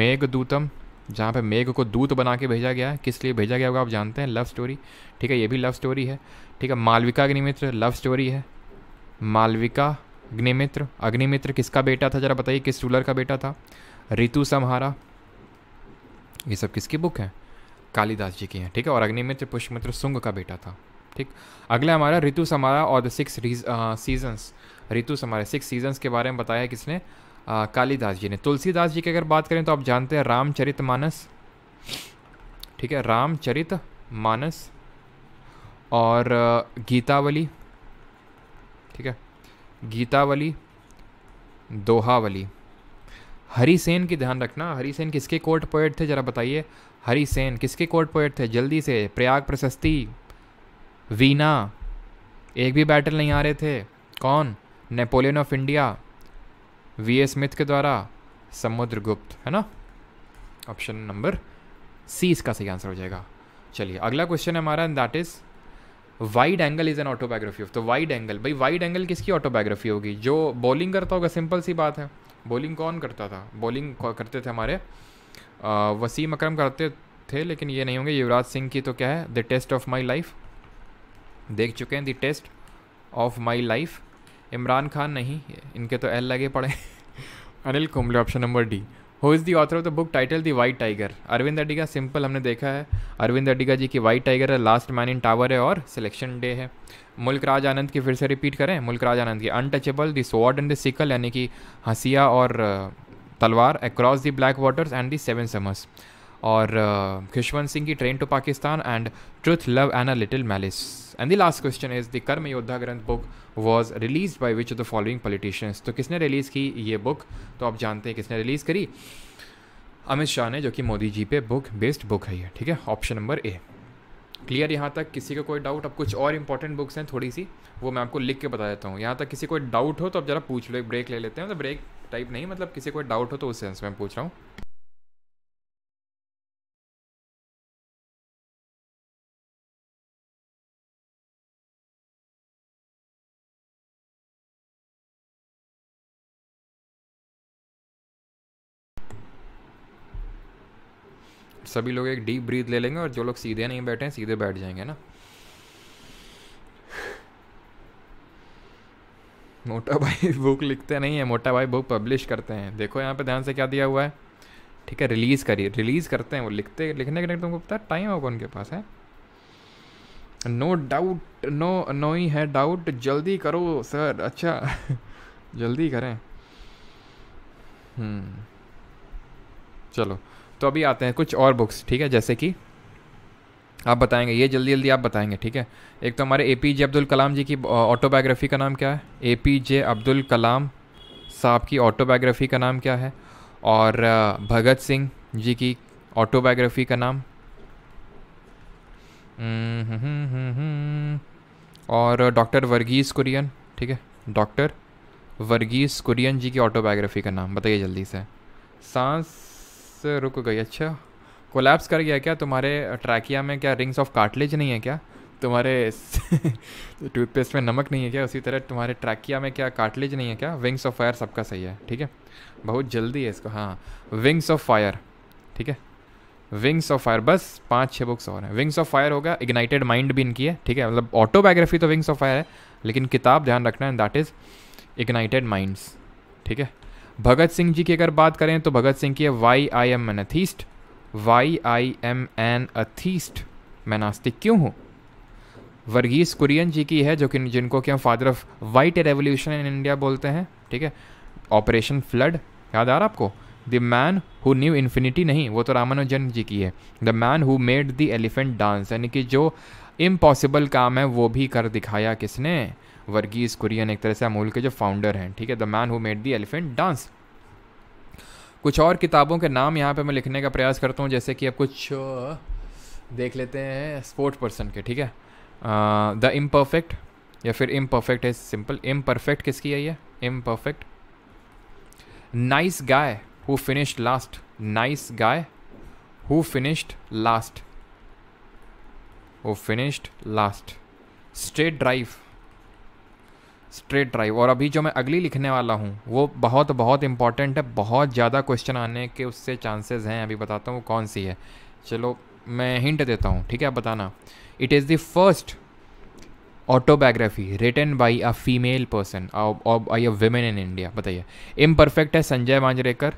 मेघदूतम जहाँ पे मेघ को दूत बना के भेजा गया है किस लिए भेजा गया होगा आप जानते हैं लव स्टोरी ठीक है ये भी लव स्टोरी है ठीक है मालविका अग्निमित्र लव स्टोरी है मालविका अग्निमित्र अग्निमित्र किसका बेटा था जरा बताइए किस रूलर का बेटा था ऋतु समहारा ये सब किसकी बुक है कालिदास जी की हैं ठीक है और अग्निमित्र पुष्पमित्र सुंग का बेटा था ठीक अगला हमारा ऋतु समारा और the six seasons Ritu Samhara six seasons के बारे में बताया किसने कालिदास जी ने तुलसीदास जी की अगर बात करें तो आप जानते हैं रामचरित मानस ठीक है रामचरित मानस और गीतावली ठीक है गीतावली दोहावली हरी सेन की ध्यान रखना हरी सेन किसके कोर्ट पोएट थे ज़रा बताइए हरी सेन किसके कोर्ट पोएट थे जल्दी से प्रयाग प्रशस्ति वीना एक भी बैटल नहीं आ रहे थे कौन Napoleon of India V A Smith के द्वारा समुद्रगुप्त है ना ऑप्शन नंबर सी इसका सही आंसर हो जाएगा चलिए अगला क्वेश्चन है हमारा that is wide angle is an autobiography of तो वाइड एंगल भाई वाइड एंगल किसकी ऑटोबायोग्राफी होगी जो बॉलिंग करता होगा सिंपल सी बात है बॉलिंग कौन करता था बॉलिंग करते थे हमारे वसीम अक्रम करते थे लेकिन ये नहीं होंगे युवराज सिंह की तो क्या है the test of my life देख चुके हैं the test of my life Imran Khan नहीं इनके तो एल लगे पड़े Anil Kumble option number D who is the author of the book title the white tiger Arvind Adiga simple हमने देखा है अरविंद अड्डिका जी की वाइट टाइगर है लास्ट मैन इन टावर है और सिलेक्शन डे है मुल्क राज आनंद की फिर से रिपीट करें मुल्क राज आनंद की untouchable the sword and the sickle यानी कि हंसिया और तलवार across the black waters and the seven summers और खुशवंत uh, सिंह की train to Pakistan and truth love and a little malice and the last question is the Karma Yoddha Granth book was release by which the following politicians तो किसने release की ये book तो आप जानते हैं किसने रिलीज़ करी अमित शाह ने जो कि मोदी जी पे बुक बेस्ड बुक है ये ठीक है ऑप्शन नंबर ए क्लियर यहाँ तक किसी का कोई डाउट अब कुछ और इंपॉर्टेंट बुक्स हैं थोड़ी सी वो मैं आपको लिख के बता देता हूँ यहाँ तक किसी कोई डाउट हो तो आप ज़रा पूछ लो एक ब्रेक ले लेते हैं मतलब ब्रेक टाइप नहीं मतलब किसी कोई डाउट हो तो उस सेंस में पूछ रहा हूँ सभी लोग एक डीप ब्रीथ ले लेंगे और जो लोग सीधे नहीं बैठे हैं सीधे बैठ जाएंगे ना मोटा भाई बुक लिखते नहीं है मोटा भाई बुक पब्लिश करते हैं देखो यहाँ पे ध्यान से क्या दिया हुआ है ठीक है रिलीज़ करिए रिलीज़ करते हैं वो लिखते लिखने के लिए तुमको पता है टाइम होगा उनके पास है नो डाउट नो नो ही है डाउट जल्दी करो सर अच्छा जल्दी करें हम्म चलो तो अभी आते हैं कुछ और बुक्स ठीक है जैसे कि आप बताएंगे ये जल्दी जल्दी आप बताएंगे ठीक है एक तो हमारे ए पी जे अब्दुल कलाम जी की ऑटोबायोग्राफी का नाम क्या है ए पी जे अब्दुल कलाम साहब की ऑटोबायोग्राफी का नाम क्या है और भगत सिंह जी की ऑटोबायोग्राफी का नाम हम्म, और डॉक्टर वर्गीस कुरियन ठीक है डॉक्टर वर्गीस कुरियन जी की ऑटोबायोग्राफी का नाम बताइए जल्दी से सांस रुक गई अच्छा कोलैप्स कर गया क्या तुम्हारे ट्रैकिया में क्या रिंग्स ऑफ काटलेज नहीं है क्या तुम्हारे टूथपेस्ट में नमक नहीं है क्या उसी तरह तुम्हारे ट्रैकिया में क्या काटलेज नहीं है क्या विंग्स ऑफ फायर सबका सही है ठीक है बहुत जल्दी है इसको हाँ विंग्स ऑफ फायर ठीक है विंग्स ऑफ फायर बस पाँच छः बुक्स और हैं विंग्स ऑफ फायर होगा इग्नाइटेड माइंड भी इनकी है ठीक है मतलब ऑटोबायोग्राफी तो विंग्स ऑफ फायर है लेकिन किताब ध्यान रखना है दैट इज़ इग्नाइटेड माइंड्स ठीक है भगत सिंह जी की अगर बात करें तो भगत सिंह की है why I am an atheist why I am an atheist मैं नास्तिक क्यों हूँ वर्गीस कुरियन जी की है जो कि जिनको कि हम father of white revolution in India बोलते हैं ठीक है ऑपरेशन फ्लड याद आ रहा आपको the man who knew infinity नहीं वो तो रामानुजन जी की है the man who made the elephant dance यानी कि जो इम्पॉसिबल काम है वो भी कर दिखाया किसने वर्गीज कुरियन एक तरह से अमूल के जो फाउंडर हैं ठीक है the man who made the elephant dance कुछ और किताबों के नाम यहाँ पे मैं लिखने का प्रयास करता हूँ जैसे कि अब कुछ देख लेते हैं स्पोर्ट पर्सन के ठीक है द इम परफेक्ट या फिर इम परफेक्ट है सिंपल इम परफेक्ट किसकी है ये imperfect nice guy who finished last nice guy who finished last who finished last straight drive straight drive और अभी जो मैं अगली लिखने वाला हूँ वो बहुत बहुत इंपॉर्टेंट है बहुत ज़्यादा क्वेश्चन आने के उससे चांसेस हैं अभी बताता हूँ कौन सी है चलो मैं हिंट देता हूँ ठीक है बताना it is the first autobiography written by a female person I a women in India बताइए इम परफेक्ट है संजय मांजरेकर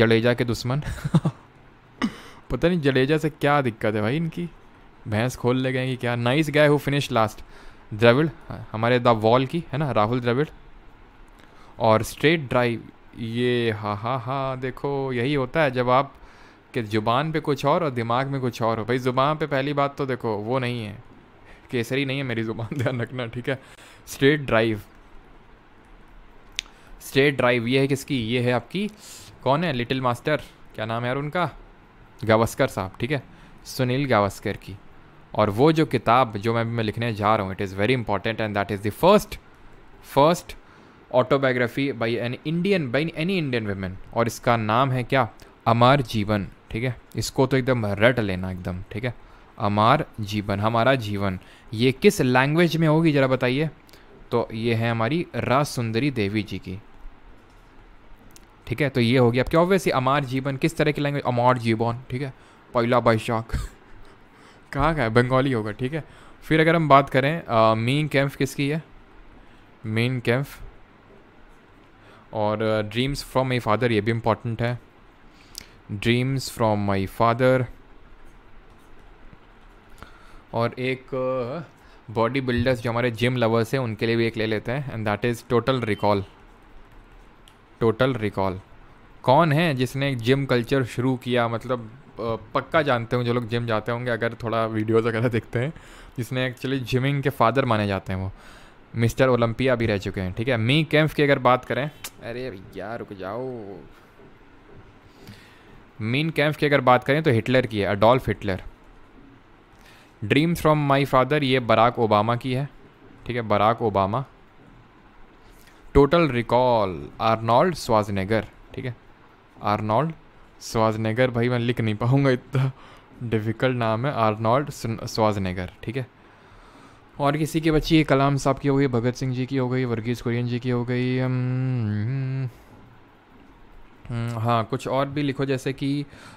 जडेजा के दुश्मन पता नहीं जडेजा से क्या दिक्कत है भाई इनकी भैंस खोल ले गए कि क्या nice guy who finish last Dravid हमारे द वॉल की है ना राहुल द्रविड़ और स्ट्रेट ड्राइव ये हाँ हाँ हाँ देखो यही होता है जब आप कि ज़ुबान पे कुछ और और दिमाग में कुछ और हो भाई ज़ुबान पे पहली बात तो देखो वो नहीं है केसरी नहीं है मेरी ज़ुबान ध्यान रखना ठीक है स्ट्रेट ड्राइव स्ट्रेट ड्राइव ये है किसकी ये है आपकी कौन है लिटिल मास्टर क्या नाम है यार उनका गावस्कर साहब ठीक है सुनील गावस्कर की और वो जो किताब जो मैं मैं लिखने जा रहा हूँ it is very important and that is the first first autobiography by an Indian by any Indian women और इसका नाम है क्या अमर जीवन ठीक है इसको तो एकदम रट लेना एकदम ठीक है अमार जीवन हमारा जीवन ये किस लैंग्वेज में होगी ज़रा बताइए तो ये है हमारी रा सुंदरी देवी जी की ठीक है तो ये होगी आपके ऑब्वियसली अमार जीवन किस तरह की लैंग्वेज अमार जीवन ठीक है पहला बैशाख कहाँ का है बंगाली होगा ठीक है फिर अगर हम बात करें मेन कैंप किसकी है मेन कैंप और ड्रीम्स फ्रॉम माई फादर ये भी इम्पॉर्टेंट है ड्रीम्स फ्रॉम माई फादर और एक बॉडी बिल्डर्स जो हमारे जिम लवर्स हैं उनके लिए भी एक ले लेते हैं and that is total recall total recall कौन है जिसने जिम कल्चर शुरू किया मतलब पक्का जानते होंगे जो लोग जिम जाते होंगे अगर थोड़ा वीडियोज़ वगैरह देखते हैं जिसमें एक्चुअली जिमिंग के फादर माने जाते हैं वो मिस्टर ओलंपिया भी रह चुके हैं ठीक है मी कैम्फ की अगर बात करें अरे भैया रुक जाओ मीन कैम्फ की अगर बात करें तो हिटलर की है Adolf Hitler dreams from my father ये बराक ओबामा की है ठीक है Barack Obama total recall Arnold Schwarzenegger ठीक है आर्नॉल्ड स्वाजनेगर भाई मैं लिख नहीं पाऊँगा इतना डिफ़िकल्ट नाम है आर्नॉल्ड स्वाजनेगर ठीक है और किसी की बच्ची कलाम साहब की हो गई भगत सिंह जी की हो गई वर्गीज़ कुरियन जी की हो गई हम्म, हम्म, हाँ कुछ और भी लिखो जैसे कि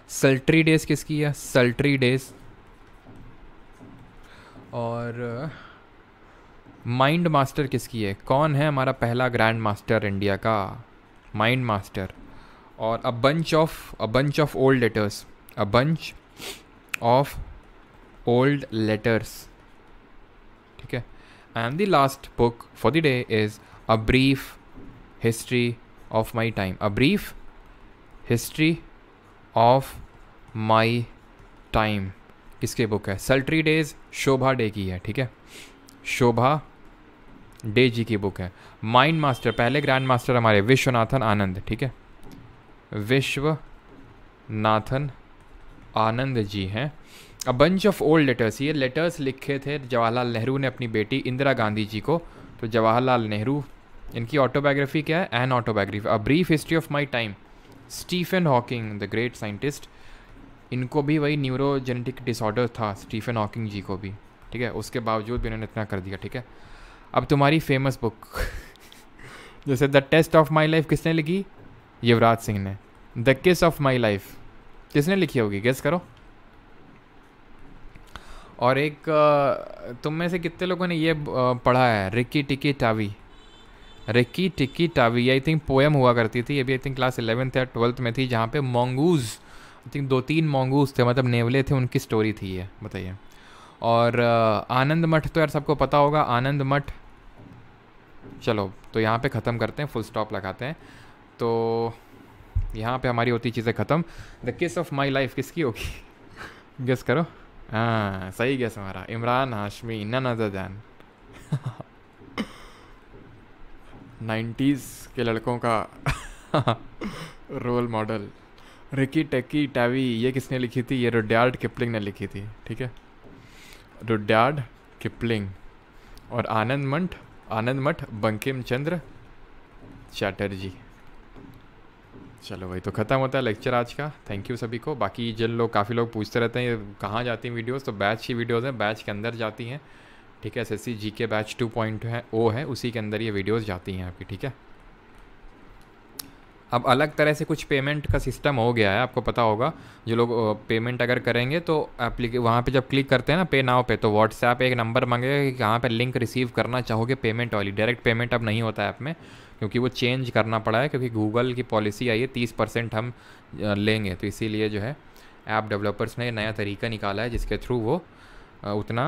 सल्ट्री डेज किसकी है सल्ट्री डेज और माइंड मास्टर किसकी है कौन है हमारा पहला ग्रैंड मास्टर इंडिया का माइंड मास्टर और a bunch of a bunch of old letters a bunch of old letters ठीक है and the last book for the day is a brief history of my time a brief history of my time किसके book है sultry days शोभा day की है ठीक है शोभा day जी की book है माइंड मास्टर पहले ग्रैंड मास्टर हमारे विश्वनाथन आनंद ठीक है विश्व नाथन आनंद जी हैं a bunch of old letters ये लेटर्स लिखे थे जवाहरलाल नेहरू ने अपनी बेटी इंदिरा गांधी जी को तो जवाहरलाल नेहरू इनकी ऑटोबायोग्राफी क्या है an autobiography a brief history of my time Stephen Hawking the great scientist इनको भी वही न्यूरोजेनेटिक डिसऑर्डर था स्टीफन हॉकिंग जी को भी ठीक है उसके बावजूद भी इन्होंने इतना कर दिया ठीक है अब तुम्हारी फेमस बुक जैसे the test of my life किसने लिखी युवराज सिंह ने द किस ऑफ माई लाइफ किसने लिखी होगी गेस करो और एक तुम में से कितने लोगों ने ये पढ़ा है Rikki Tikki Tavi Rikki Tikki Tavi I think poem हुआ करती थी ये भी आई थिंक क्लास इलेवेंथ या ट्वेल्थ में थी जहाँ पे मोंगूज आई थिंक दो तीन मोंगूज थे मतलब नेवले थे उनकी स्टोरी थी ये बताइए और आनंद मठ तो यार सबको पता होगा आनंद मठ चलो तो यहाँ पे ख़त्म करते हैं फुल स्टॉप लगाते हैं तो यहाँ पे हमारी होती चीज़ें ख़त्म द किस ऑफ माई लाइफ किसकी होगी गेस करो हाँ सही गेस हमारा इमरान हाशमी इन्ना नजर जान नाइन्टीज़ के लड़कों का role model Rikki Tikki Tavi ये किसने लिखी थी ये रुड्यार्ड किपलिंग ने लिखी थी ठीक है रुड्यार्ड किपलिंग और आनंद मठ आनंद मठ बंकिम चंद्र चैटर्जी चलो भाई तो ख़त्म होता है लेक्चर आज का थैंक यू सभी को बाकी जिन लोग काफ़ी लोग पूछते रहते हैं कहाँ जाती हैं वीडियोस तो बैच की वीडियोस हैं बैच के अंदर जाती हैं ठीक है एस एस सी जी के बैच टू पॉइंट है ओ है उसी के अंदर ये वीडियोस जाती हैं आपकी ठीक है अब अलग तरह से कुछ पेमेंट का सिस्टम हो गया है आपको पता होगा जो लोग पेमेंट अगर करेंगे तो एप्लीके वहाँ पर जब क्लिक करते हैं ना पे नाव पे तो व्हाट्सएप एक नंबर मांगेगा कि कहाँ पर लिंक रिसीव करना चाहोगे पेमेंट वाली डायरेक्ट पेमेंट अब नहीं होता है ऐप में क्योंकि वो चेंज करना पड़ा है क्योंकि गूगल की पॉलिसी आई है तीस परसेंट हम लेंगे तो इसीलिए जो है ऐप डेवलपर्स ने नया तरीका निकाला है जिसके थ्रू वो उतना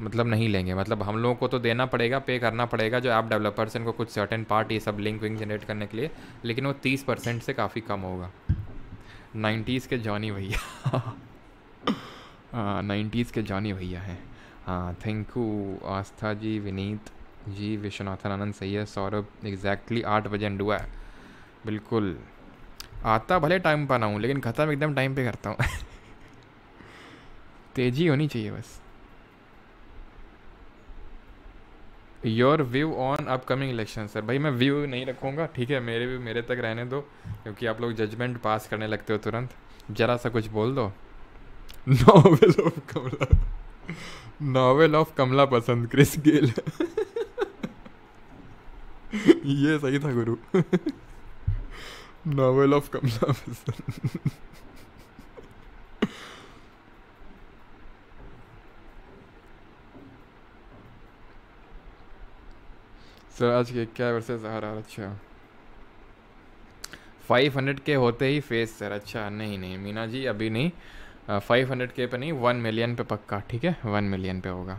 मतलब नहीं लेंगे मतलब हम लोगों को तो देना पड़ेगा पे करना पड़ेगा जो ऐप डेवलपर्स इनको कुछ सर्टेन पार्ट ये सब लिंक विंक जनरेट करने के लिए लेकिन वो तीस परसेंट से काफ़ी कम होगा नाइन्टीज़ के जॉनी भैया हाँ, नाइन्टीज़ के जॉनी भैया हैं हाँ थैंक यू आस्था जी विनीत जी विश्वनाथन आनंद सही है सौरभ एग्जैक्टली आठ बजे हुआ है बिल्कुल आता भले टाइम पर ना हूँ लेकिन ख़त्म एकदम टाइम पे करता हूँ तेज़ी होनी चाहिए बस your view on upcoming election sir भाई मैं व्यू नहीं रखूँगा ठीक है मेरे व्यू मेरे तक रहने दो क्योंकि आप लोग जजमेंट पास करने लगते हो तुरंत जरा सा कुछ बोल दो novel of Kamala novel of Kamala पसंद क्रिस गेल ये सही था गुरु नॉवेल ऑफ कमला पसंद सर आज के क्या वर्सेस हार हार अच्छा फाइव हंड्रेड के होते ही फेस सर अच्छा नहीं नहीं मीना जी अभी नहीं फाइव हंड्रेड के पे नहीं वन मिलियन पे पक्का ठीक है वन मिलियन पे होगा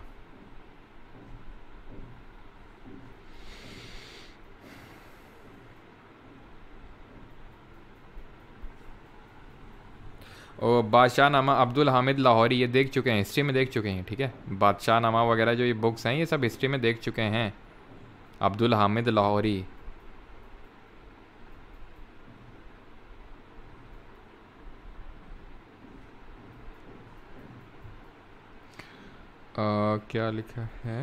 और बादशाह नामा अब्दुल हामिद लाहौरी ये देख चुके हैं हिस्ट्री में देख चुके हैं ठीक है बादशाह नामा वगैरह जो ये बुक्स हैं ये सब हिस्ट्री में देख चुके हैं अब्दुल हामिद लाहौरी आ, क्या लिखा है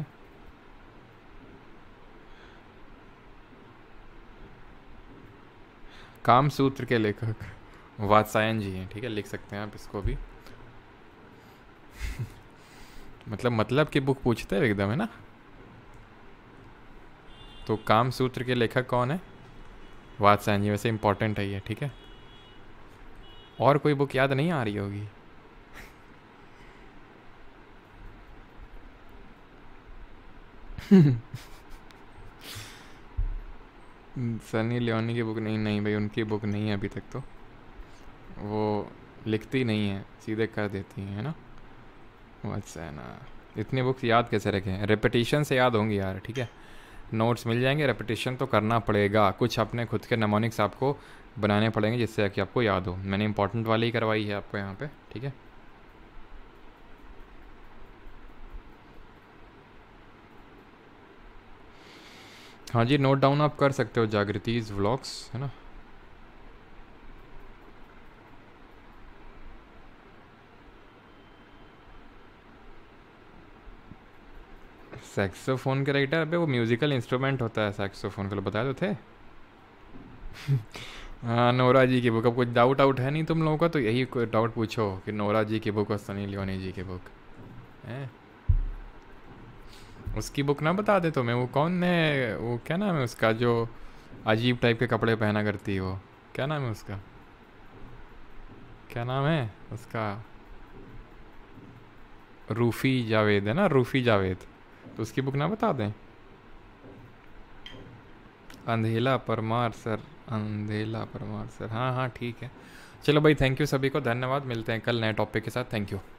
काम सूत्र के लेखक वात्सायन जी हैं ठीक है लिख सकते हैं आप इसको भी मतलब मतलब की बुक पूछते हैं एकदम है ना तो काम सूत्र के लेखक कौन है वात्सायन जी वैसे इम्पोर्टेंट है ये ठीक है और कोई बुक याद नहीं आ रही होगी सनी लियोनी की बुक नहीं नहीं भाई उनकी बुक नहीं है अभी तक तो वो लिखती नहीं है सीधे कर देती हैं है ना वात्सायन इतनी बुक्स याद कैसे रखें रेपिटेशन से याद होंगी यार ठीक है नोट्स मिल जाएंगे रेपिटेशन तो करना पड़ेगा कुछ अपने खुद के नमोनिक्स आपको बनाने पड़ेंगे जिससे कि आपको याद हो मैंने इंपॉर्टेंट वाली ही करवाई है आपको यहाँ पे ठीक है हाँ जी नोट डाउन आप कर सकते हो जागृतिज व्लॉग्स है ना सेक्सोफोन के राइटर अबे वो म्यूज़िकल इंस्ट्रूमेंट होता है के लोग बता दो तो थे हाँ नोरा जी की बुक अब कुछ डाउट आउट है नहीं तुम लोगों का तो यही डाउट पूछो कि नोरा जी की बुक और सनी लियोनी जी की बुक है उसकी बुक ना बता दे तुम्हें वो कौन है वो क्या नाम है उसका जो अजीब टाइप के कपड़े पहना करती है वो क्या नाम है उसका क्या नाम है उसका रूफ़ी जावेद है ना रूफ़ी जावेद तो उसकी बुक ना बता दें अंधेला परमार सर अंधेला परमार सर हाँ हाँ ठीक है चलो भाई थैंक यू सभी को धन्यवाद मिलते हैं कल नए टॉपिक के साथ थैंक यू